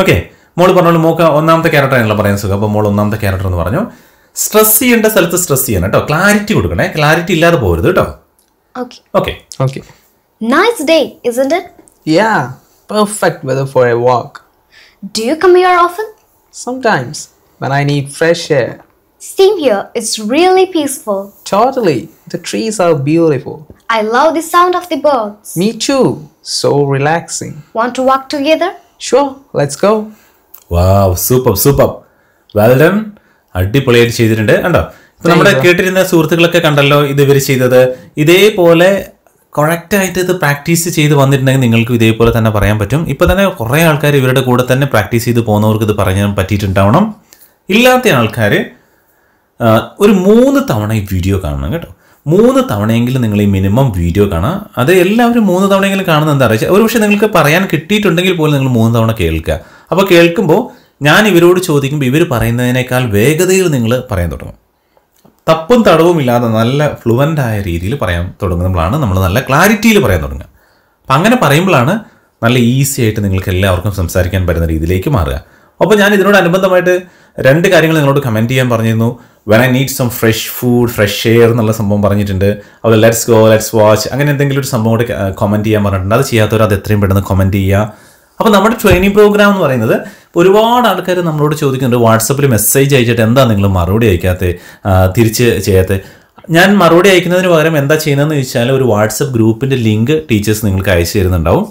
ഓക്കെ മോൾ പറഞ്ഞോളൂ മോക്ക് ഒന്നാമത്തെ ക്യാരക്ടറാണല്ലോ പറയാൻ സുഖം അപ്പോൾ മോൾ ഒന്നാമത്തെ ക്യാരക്ടർ എന്ന് പറഞ്ഞു സ്ട്രെസ് ചെയ്യേണ്ട സ്ഥലത്ത് സ്ട്രെസ് ചെയ്യണം കേട്ടോ ക്ലാരിറ്റി കൊടുക്കണേ ക്ലാരിറ്റി ഇല്ലാതെ പോരുത് കേട്ടോ okay okay nice day isn't it yeah perfect weather for a walk do you come here sometimes when i need fresh air same here it's really peaceful totally the trees are beautiful i love the sound of the birds me too so relaxing want to walk together sure let's go wow super super well done അടിപൊളിയായിട്ട് ചെയ്തിട്ടുണ്ട് കണ്ടോ ഇപ്പൊ നമ്മുടെ കേട്ടിരുന്ന സുഹൃത്തുക്കളൊക്കെ കണ്ടല്ലോ ഇത് ഇവർ ചെയ്തത് ഇതേപോലെ കറക്റ്റ് ആയിട്ട് ഇത് പ്രാക്ടീസ് ചെയ്ത് വന്നിട്ടുണ്ടെങ്കിൽ നിങ്ങൾക്ക് ഇതേപോലെ തന്നെ പറയാൻ പറ്റും ഇപ്പൊ തന്നെ കുറേ ആൾക്കാർ ഇവരുടെ കൂടെ തന്നെ പ്രാക്ടീസ് ചെയ്ത് പോകുന്നവർക്ക് ഇത് പറയാൻ പറ്റിയിട്ടുണ്ടാവണം ഇല്ലാത്ത ആൾക്കാർ ഒരു മൂന്ന് തവണ ഈ വീഡിയോ കാണണം കേട്ടോ മൂന്ന് തവണയെങ്കിലും നിങ്ങൾ ഈ മിനിമം വീഡിയോ കാണാം അത് എല്ലാവരും മൂന്ന് തവണയെങ്കിലും കാണുന്നത് എന്താ അറിയാം ഒരു പക്ഷേ നിങ്ങൾക്ക് പറയാൻ കിട്ടിയിട്ടുണ്ടെങ്കിൽ പോലും നിങ്ങൾ മൂന്ന് തവണ കേൾക്കുക അപ്പോൾ കേൾക്കുമ്പോൾ ഞാൻ ഇവരോട് ചോദിക്കുമ്പോൾ ഇവർ പറയുന്നതിനേക്കാൾ വേഗതയിൽ നിങ്ങൾ പറയാൻ തുടങ്ങും തപ്പും തടവും ഇല്ലാതെ നല്ല ഫ്ലുവൻ്റ് ആയ രീതിയിൽ പറയാൻ തുടങ്ങുമ്പോഴാണ് നമ്മൾ നല്ല ക്ലാരിറ്റിയിൽ പറയാൻ തുടങ്ങുക അപ്പം അങ്ങനെ പറയുമ്പോഴാണ് നല്ല ഈസി ആയിട്ട് നിങ്ങൾക്ക് എല്ലാവർക്കും സംസാരിക്കാൻ പറ്റുന്ന രീതിയിലേക്ക് മാറുക അപ്പോൾ ഞാൻ ഇതിനോട് അനുബന്ധമായിട്ട് രണ്ട് കാര്യങ്ങൾ നിങ്ങളോട് കമൻറ്റ് ചെയ്യാൻ പറഞ്ഞിരുന്നു when I need some fresh food fresh air എന്നുള്ള സംഭവം പറഞ്ഞിട്ടുണ്ട് അതുപോലെ ലെറ്റ്സ് ഗോ ലെറ്റ്സ് വാച്ച് അങ്ങനെ എന്തെങ്കിലും ഒരു സംഭവം കൂടെ കമൻറ്റ് ചെയ്യാൻ പറഞ്ഞിട്ടുണ്ട് അത് ചെയ്യാത്തവർ അത് എത്രയും പെട്ടെന്ന് കമൻറ്റ് ചെയ്യുക അപ്പോൾ നമ്മുടെ ട്രെയിനിങ് പ്രോഗ്രാം എന്ന് പറയുന്നത് ഒരുപാട് ആൾക്കാർ നമ്മളോട് ചോദിക്കുന്നുണ്ട് വാട്സപ്പിൽ മെസ്സേജ് അയച്ചിട്ട് എന്താ നിങ്ങൾ മറുപടി അയക്കാത്ത തിരിച്ച് ചെയ്യാത്ത ഞാൻ മറുപടി അയക്കുന്നതിന് പകരം എന്താ ചെയ്യുന്നതെന്ന് ചോദിച്ചാൽ ഒരു വാട്സപ്പ് ഗ്രൂപ്പിൻ്റെ ലിങ്ക് ടീച്ചേഴ്സ് നിങ്ങൾക്ക് അയച്ചു തരുന്നുണ്ടാവും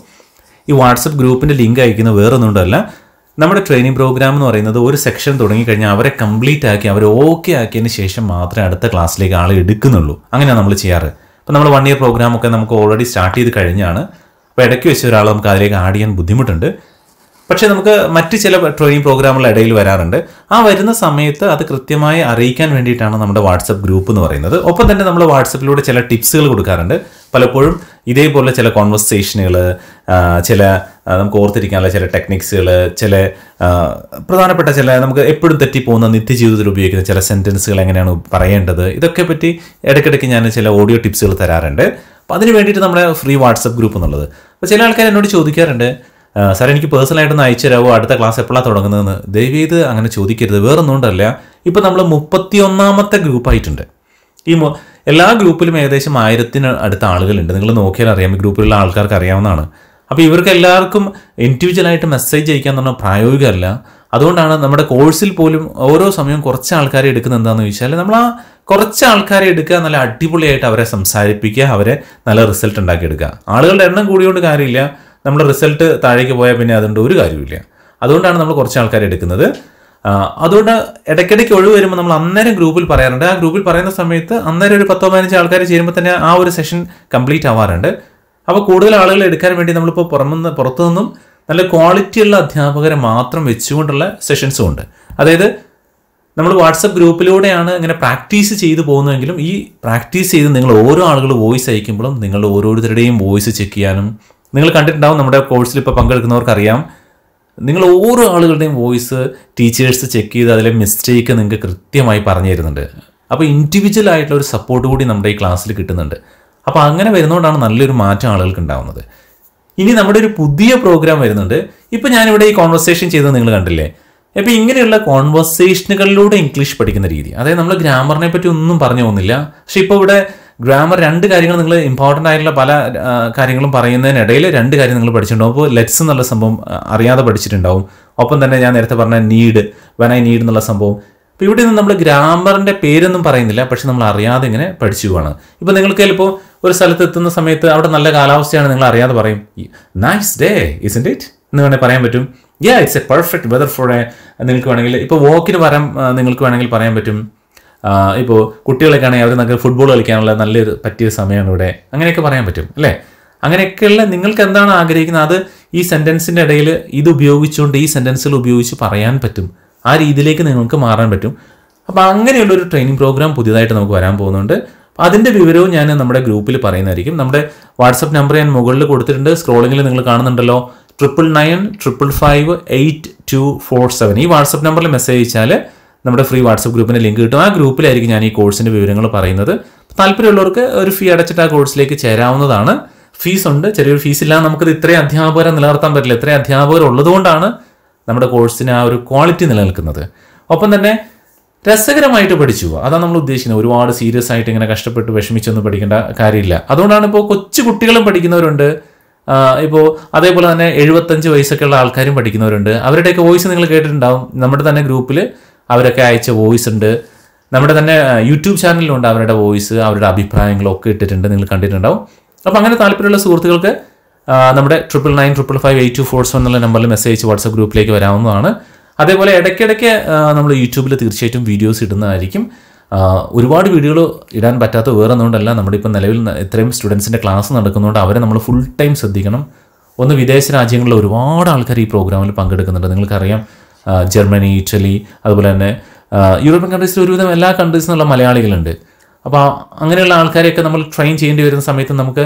ഈ വാട്സപ്പ് ഗ്രൂപ്പിൻ്റെ ലിങ്ക് അയക്കുന്ന വേറൊന്നുമല്ല നമ്മുടെ ട്രെയിനിങ് പ്രോഗ്രാം എന്ന് പറയുന്നത് ഒരു സെക്ഷൻ തുടങ്ങിക്കഴിഞ്ഞാൽ അവരെ കംപ്ലീറ്റ് ആക്കി അവരെ ഓക്കെ ആക്കിയതിന് ശേഷം മാത്രമേ അടുത്ത ക്ലാസ്സിലേക്ക് ആളെ എടുക്കുന്നുള്ളൂ അങ്ങനെയാണ് നമ്മൾ ചെയ്യാറ് അപ്പോൾ നമ്മൾ വൺ ഇയർ പ്രോഗ്രാമൊക്കെ നമുക്ക് ഓൾറെഡി സ്റ്റാർട്ട് ചെയ്ത് കഴിഞ്ഞാണ് അപ്പോൾ ഇടയ്ക്ക് വെച്ച ഒരാൾ നമുക്ക് അതിലേക്ക് ആഡ് ചെയ്യാൻ ബുദ്ധിമുട്ടുണ്ട് പക്ഷേ നമുക്ക് മറ്റ് ചില ട്രെയിനിങ് പ്രോഗ്രാമുകൾ ഇടയിൽ വരാറുണ്ട് ആ വരുന്ന സമയത്ത് അത് കൃത്യമായി അറിയിക്കാൻ വേണ്ടിയിട്ടാണ് നമ്മുടെ വാട്സപ്പ് ഗ്രൂപ്പ് എന്ന് പറയുന്നത് ഒപ്പം തന്നെ നമ്മൾ വാട്സപ്പിലൂടെ ചില ടിപ്സുകൾ കൊടുക്കാറുണ്ട് പലപ്പോഴും ഇതേപോലെ ചില കോൺവെർസേഷനുകൾ ചില നമുക്ക് ഓർത്തിരിക്കാനുള്ള ചില ടെക്നിക്സുകൾ ചില പ്രധാനപ്പെട്ട ചില നമുക്ക് എപ്പോഴും തെറ്റിപ്പോകുന്ന നിത്യജീവിതത്തിൽ ഉപയോഗിക്കുന്ന ചില സെൻറ്റൻസുകൾ എങ്ങനെയാണ് പറയേണ്ടത് ഇതൊക്കെ പറ്റി ഇടയ്ക്കിടയ്ക്ക് ഞാൻ ചില ഓഡിയോ ടിപ്സുകൾ തരാറുണ്ട് അപ്പോൾ അതിന് വേണ്ടിയിട്ട് നമ്മുടെ ഫ്രീ വാട്സപ്പ് ഗ്രൂപ്പ് എന്നുള്ളത് അപ്പോൾ ചില ആൾക്കാർ എന്നോട് ചോദിക്കാറുണ്ട് സാർ എനിക്ക് പേഴ്സണലായിട്ടൊന്ന് അയച്ചു തരാമോ അടുത്ത ക്ലാസ് എപ്പോഴാണ് തുടങ്ങുന്നതെന്ന് ദയവീത് അങ്ങനെ ചോദിക്കരുത് വേറൊന്നുകൊണ്ടല്ല ഇപ്പോൾ നമ്മൾ മുപ്പത്തി ഒന്നാമത്തെ ഗ്രൂപ്പായിട്ടുണ്ട് ഈ എല്ലാ ഗ്രൂപ്പിലും ഏകദേശം ആയിരത്തിന് അടുത്ത ആളുകളുണ്ട് നിങ്ങൾ നോക്കിയാൽ അറിയാം ഈ ഗ്രൂപ്പിലുള്ള ആൾക്കാർക്ക് അറിയാവുന്നതാണ് അപ്പോൾ ഇവർക്ക് എല്ലാവർക്കും ഇൻഡിവിജ്വലായിട്ട് മെസ്സേജ് അയക്കാൻ എന്ന് പറഞ്ഞാൽ പ്രായോഗികമല്ല അതുകൊണ്ടാണ് നമ്മുടെ കോഴ്സിൽ പോലും ഓരോ സമയവും കുറച്ച് ആൾക്കാരെ എടുക്കുന്നത് എന്താണെന്ന് ചോദിച്ചാൽ നമ്മൾ ആ കുറച്ച് ആൾക്കാരെ എടുക്കുക നല്ല അടിപൊളിയായിട്ട് അവരെ സംസാരിപ്പിക്കുക അവരെ നല്ല റിസൾട്ട് ഉണ്ടാക്കിയെടുക്കുക ആളുകളുടെ എണ്ണം കൂടിയോണ്ട് കാര്യമില്ല നമ്മുടെ റിസൾട്ട് താഴേക്ക് പോയാൽ പിന്നെ അതുകൊണ്ട് ഒരു കാര്യമില്ല അതുകൊണ്ടാണ് നമ്മൾ കുറച്ച് ആൾക്കാരെ എടുക്കുന്നത് അതുകൊണ്ട് ഇടയ്ക്കിടയ്ക്ക് ഒഴിവ് വരുമ്പോൾ നമ്മൾ അന്നേരം ഗ്രൂപ്പിൽ പറയാറുണ്ട് ആ ഗ്രൂപ്പിൽ പറയുന്ന സമയത്ത് അന്നേരം ഒരു പത്തോ പതിനഞ്ച് ആൾക്കാർ ചേരുമ്പോൾ തന്നെ ആ ഒരു സെഷൻ കംപ്ലീറ്റ് ആവാറുണ്ട് അപ്പോൾ കൂടുതൽ ആളുകൾ എടുക്കാൻ വേണ്ടി നമ്മളിപ്പോൾ പുറമെന്ന് പുറത്തുനിന്നും നല്ല ക്വാളിറ്റിയുള്ള അധ്യാപകരെ മാത്രം വെച്ചുകൊണ്ടുള്ള സെഷൻസും ഉണ്ട് അതായത് നമ്മൾ വാട്സപ്പ് ഗ്രൂപ്പിലൂടെയാണ് ഇങ്ങനെ പ്രാക്ടീസ് ചെയ്തു പോകുന്നതെങ്കിലും ഈ പ്രാക്ടീസ് ചെയ്ത് നിങ്ങൾ ഓരോ ആളുകൾ വോയിസ് അയക്കുമ്പോഴും നിങ്ങൾ ഓരോരുത്തരുടെയും വോയിസ് ചെക്ക് ചെയ്യാനും നിങ്ങൾ കണ്ടിട്ടുണ്ടാവും നമ്മുടെ കോഴ്സിൽ ഇപ്പോൾ പങ്കെടുക്കുന്നവർക്കറിയാം നിങ്ങൾ ഓരോ ആളുകളുടെയും വോയിസ് ടീച്ചേഴ്സ് ചെക്ക് ചെയ്ത് അതിലെ മിസ്റ്റേക്ക് നിങ്ങൾക്ക് കൃത്യമായി പറഞ്ഞു തരുന്നുണ്ട് അപ്പോൾ ഇൻഡിവിജ്വൽ ആയിട്ടുള്ള ഒരു സപ്പോർട്ട് കൂടി നമ്മുടെ ഈ ക്ലാസ്സിൽ കിട്ടുന്നുണ്ട് അപ്പോൾ അങ്ങനെ വരുന്നതുകൊണ്ടാണ് നല്ലൊരു മാറ്റം ആളുകൾക്ക് ഉണ്ടാവുന്നത് ഇനി നമ്മുടെ ഒരു പുതിയ പ്രോഗ്രാം വരുന്നുണ്ട് ഇപ്പം ഞാനിവിടെ ഈ കോൺവെർസേഷൻ ചെയ്തത് നിങ്ങൾ കണ്ടില്ലേ അപ്പോൾ ഇങ്ങനെയുള്ള കോൺവെർസേഷനുകളിലൂടെ ഇംഗ്ലീഷ് പഠിക്കുന്ന രീതി അതായത് നമ്മൾ ഗ്രാമറിനെ പറ്റി ഒന്നും പറഞ്ഞു പോകുന്നില്ല പക്ഷെ ഇപ്പോൾ ഇവിടെ ഗ്രാമർ രണ്ട് കാര്യങ്ങൾ നിങ്ങൾ ഇമ്പോർട്ടൻ്റ് ആയിട്ടുള്ള പല കാര്യങ്ങളും പറയുന്നതിനിടയിൽ രണ്ട് കാര്യം നിങ്ങൾ പഠിച്ചിട്ടുണ്ടാവും അപ്പോൾ ലെറ്റ്സ് എന്നുള്ള സംഭവം അറിയാതെ പഠിച്ചിട്ടുണ്ടാവും ഒപ്പം തന്നെ ഞാൻ നേരത്തെ പറഞ്ഞ നീഡ് വെൻ ഐ നീഡ് എന്നുള്ള സംഭവം അപ്പോൾ ഇവിടെ നിന്ന് നമ്മൾ ഗ്രാമറിൻ്റെ പേരൊന്നും പറയുന്നില്ല പക്ഷെ നമ്മൾ അറിയാതെ ഇങ്ങനെ പഠിച്ചു പോവാണ് ഇപ്പോൾ നിങ്ങൾക്ക് ചിലപ്പോൾ ഒരു സ്ഥലത്ത് എത്തുന്ന സമയത്ത് അവിടെ നല്ല കാലാവസ്ഥയാണ് നിങ്ങൾ അറിയാതെ പറയും നൈസ് ഡേ ഇസ് ഇറ്റ് എന്ന് വേണമെങ്കിൽ പറയാൻ പറ്റും yeah it's a perfect weather for a നിങ്ങൾക്ക് വേണമെങ്കിൽ ഇപ്പോൾ വോക്കിന് വരാൻ നിങ്ങൾക്ക് വേണമെങ്കിൽ പറയാൻ പറ്റും ഇപ്പോൾ കുട്ടികളൊക്കെ ആണെങ്കിൽ അവർ നമുക്ക് ഫുട്ബോൾ കളിക്കാനുള്ള നല്ലൊരു പറ്റിയ സമയമാണ് ഇവിടെ അങ്ങനെയൊക്കെ പറയാൻ പറ്റും അല്ലേ അങ്ങനെയൊക്കെയുള്ള നിങ്ങൾക്ക് എന്താണ് ആഗ്രഹിക്കുന്നത് അത് ഈ സെൻറ്റൻസിൻ്റെ ഇടയിൽ ഇത് ഉപയോഗിച്ചുകൊണ്ട് ഈ സെൻറ്റൻസുകൾ ഉപയോഗിച്ച് പറയാൻ പറ്റും ആ രീതിയിലേക്ക് നിങ്ങൾക്ക് മാറാൻ പറ്റും അപ്പോൾ അങ്ങനെയുള്ള ഒരു ട്രെയിനിങ് പ്രോഗ്രാം പുതിയതായിട്ട് നമുക്ക് വരാൻ പോകുന്നുണ്ട് അതിൻ്റെ വിവരവും ഞാൻ നമ്മുടെ ഗ്രൂപ്പിൽ പറയുന്നതായിരിക്കും നമ്മുടെ വാട്സപ്പ് നമ്പർ ഞാൻ മുകളിൽ കൊടുത്തിട്ടുണ്ട് സ്ക്രോളിങ്ങിൽ നിങ്ങൾ കാണുന്നുണ്ടല്ലോ triple nine triple five eight two four seven ഈ വാട്സപ്പ് നമ്പറിൽ മെസ്സേജ് അയച്ചാൽ നമ്മുടെ ഫ്രീ വാട്സപ്പ് ഗ്രൂപ്പിൻ്റെ ലിങ്ക് കിട്ടും ആ ഗ്രൂപ്പിലായിരിക്കും ഞാൻ ഈ കോഴ്സിൻ്റെ വിവരങ്ങൾ പറയുന്നത് താല്പര്യമുള്ളവർക്ക് ഒരു ഫീ അടച്ചിട്ട് ആ കോഴ്സിലേക്ക് ചേരാവുന്നതാണ് ഫീസ് ഉണ്ട് ചെറിയൊരു ഫീസ് ഇല്ലാതെ നമുക്കിത് ഇത്രയും അധ്യാപകരെ നിലനിർത്താൻ പറ്റില്ല ഇത്രയും അധ്യാപകർ ഉള്ളതുകൊണ്ടാണ് നമ്മുടെ കോഴ്സിന് ആ ഒരു ക്വാളിറ്റി നിലനിൽക്കുന്നത് ഒപ്പം തന്നെ രസകരമായിട്ട് പഠിച്ചു അതാണ് നമ്മൾ ഉദ്ദേശിക്കുന്നത് ഒരുപാട് സീരിയസ് ആയിട്ട് ഇങ്ങനെ കഷ്ടപ്പെട്ട് വിഷമിച്ചൊന്നും പഠിക്കേണ്ട കാര്യമില്ല അതുകൊണ്ടാണ് ഇപ്പോൾ കൊച്ചു കുട്ടികളും പഠിക്കുന്നവരുണ്ട് ഇപ്പോൾ അതേപോലെ തന്നെ എഴുപത്തഞ്ച് വയസ്സൊക്കെ ഉള്ള ആൾക്കാരും പഠിക്കുന്നവരുണ്ട് അവരുടെയൊക്കെ വോയിസ് നിങ്ങൾ കേട്ടിട്ടുണ്ടാവും നമ്മുടെ തന്നെ ഗ്രൂപ്പിൽ അവരൊക്കെ അയച്ച വോയിസ് ഉണ്ട് നമ്മുടെ തന്നെ യൂട്യൂബ് ചാനലിലുണ്ട് അവരുടെ വോയിസ് അവരുടെ അഭിപ്രായങ്ങളൊക്കെ ഇട്ടിട്ടുണ്ട് നിങ്ങൾ കണ്ടിട്ടുണ്ടാവും അപ്പോൾ അങ്ങനെ താല്പര്യമുള്ള സുഹൃത്തുക്കൾക്ക് നമ്മുടെ triple nine triple five eight two four seven എന്നുള്ള നമ്പറിൽ മെസ്സേജ് വാട്സപ്പ് ഗ്രൂപ്പിലേക്ക് വരാവുന്നതാണ് അതേപോലെ ഇടയ്ക്കിടയ്ക്ക് നമ്മൾ യൂട്യൂബിൽ തീർച്ചയായിട്ടും വീഡിയോസ് ഇടുന്നതായിരിക്കും ഒരുപാട് വീഡിയോകൾ ഇടാൻ പറ്റാത്ത വേറൊന്നുകൊണ്ടല്ല ഒന്നുകൊണ്ടല്ല നമ്മുടെ ഇപ്പം നിലവിൽ ഇത്രയും സ്റ്റുഡൻസിൻ്റെ ക്ലാസ് നടക്കുന്നതുകൊണ്ട് അവരെ നമ്മൾ ഫുൾ ടൈം ശ്രദ്ധിക്കണം ഒന്ന് വിദേശ രാജ്യങ്ങളിൽ ഒരുപാട് ആൾക്കാർ ഈ പ്രോഗ്രാമിൽ പങ്കെടുക്കുന്നുണ്ട് നിങ്ങൾക്കറിയാം ജർമ്മനി ഇറ്റലി അതുപോലെ തന്നെ യൂറോപ്യൻ കൺട്രീസിൽ ഒരുവിധം എല്ലാ കൺട്രീസിലുള്ള മലയാളികളുണ്ട് അപ്പോൾ അങ്ങനെയുള്ള ആൾക്കാരെയൊക്കെ നമ്മൾ ട്രെയിൻ ചെയ്യേണ്ടി വരുന്ന സമയത്ത് നമുക്ക്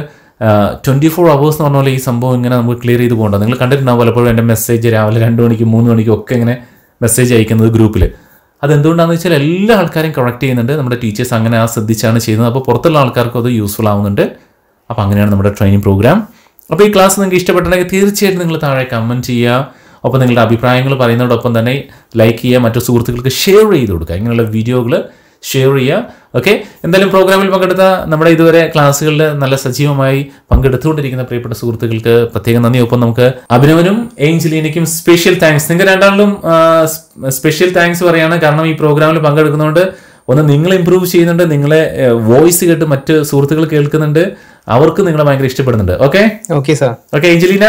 ട്വൻറ്റി ഫോർ അവേഴ്സ് എന്ന് പറഞ്ഞാൽ ഈ സംഭവം ഇങ്ങനെ നമുക്ക് ക്ലിയർ ചെയ്ത് പോകണ്ട നിങ്ങൾ കണ്ടിട്ടുണ്ടാവും പലപ്പോഴും എൻ്റെ മെസ്സേജ് രാവിലെ രണ്ട് മണിക്ക് മൂന്ന് മണിക്കും ഒക്കെ ഇങ്ങനെ മെസ്സേജ് അയക്കുന്നത് ഗ്രൂപ്പിൽ അതെന്തുകൊണ്ടാണെന്ന് വെച്ചാൽ എല്ലാ ആൾക്കാരും കണക്ട് ചെയ്യുന്നുണ്ട് നമ്മുടെ ടീച്ചേഴ്സ് അങ്ങനെ ആ ശ്രദ്ധിച്ചാണ് ചെയ്യുന്നത് അപ്പോൾ പുറത്തുള്ള ആൾക്കാർക്കും അത് യൂസ്ഫുൾ ആവുന്നുണ്ട് അപ്പോൾ അങ്ങനെയാണ് നമ്മുടെ ട്രെയിനിങ് പ്രോഗ്രാം അപ്പോൾ ഈ ക്ലാസ് നിങ്ങൾക്ക് ഇഷ്ടപ്പെട്ടുണ്ടെങ്കിൽ തീർച്ചയായിട്ടും നിങ്ങൾ താഴെ കമൻറ്റ് ചെയ്യുക ഒപ്പം നിങ്ങളുടെ അഭിപ്രായങ്ങൾ പറയുന്നതോടൊപ്പം തന്നെ ലൈക്ക് ചെയ്യുക മറ്റു സുഹൃത്തുക്കൾക്ക് ഷെയർ ചെയ്ത് കൊടുക്കുക ഇങ്ങനെയുള്ള വീഡിയോകൾ ഷെയർ ചെയ്യുക ഓക്കെ എന്തായാലും പ്രോഗ്രാമിൽ പങ്കെടുത്ത നമ്മുടെ ഇതുവരെ ക്ലാസ്സുകളിൽ നല്ല സജീവമായി പങ്കെടുത്തുകൊണ്ടിരിക്കുന്ന പ്രിയപ്പെട്ട സുഹൃത്തുക്കൾക്ക് പ്രത്യേകം നന്ദി ഒപ്പം നമുക്ക് അഭിനവനും ഏഞ്ചലീനയ്ക്കും സ്പെഷ്യൽ താങ്ക്സ് നിങ്ങൾക്ക് രണ്ടാളിലും സ്പെഷ്യൽ താങ്ക്സ് പറയുകയാണ് കാരണം ഈ പ്രോഗ്രാമിൽ പങ്കെടുക്കുന്നതുകൊണ്ട് ഒന്ന് നിങ്ങൾ ഇമ്പ്രൂവ് ചെയ്യുന്നുണ്ട് നിങ്ങളെ വോയിസ് കേട്ട് മറ്റ് സുഹൃത്തുക്കൾ കേൾക്കുന്നുണ്ട് അവർക്ക് നിങ്ങളെ ഭയങ്കര ഇഷ്ടപ്പെടുന്നുണ്ട് okay okay sir okay Angelina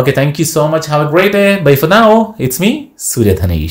okay thank you so much have a great day bye for now it's me Surya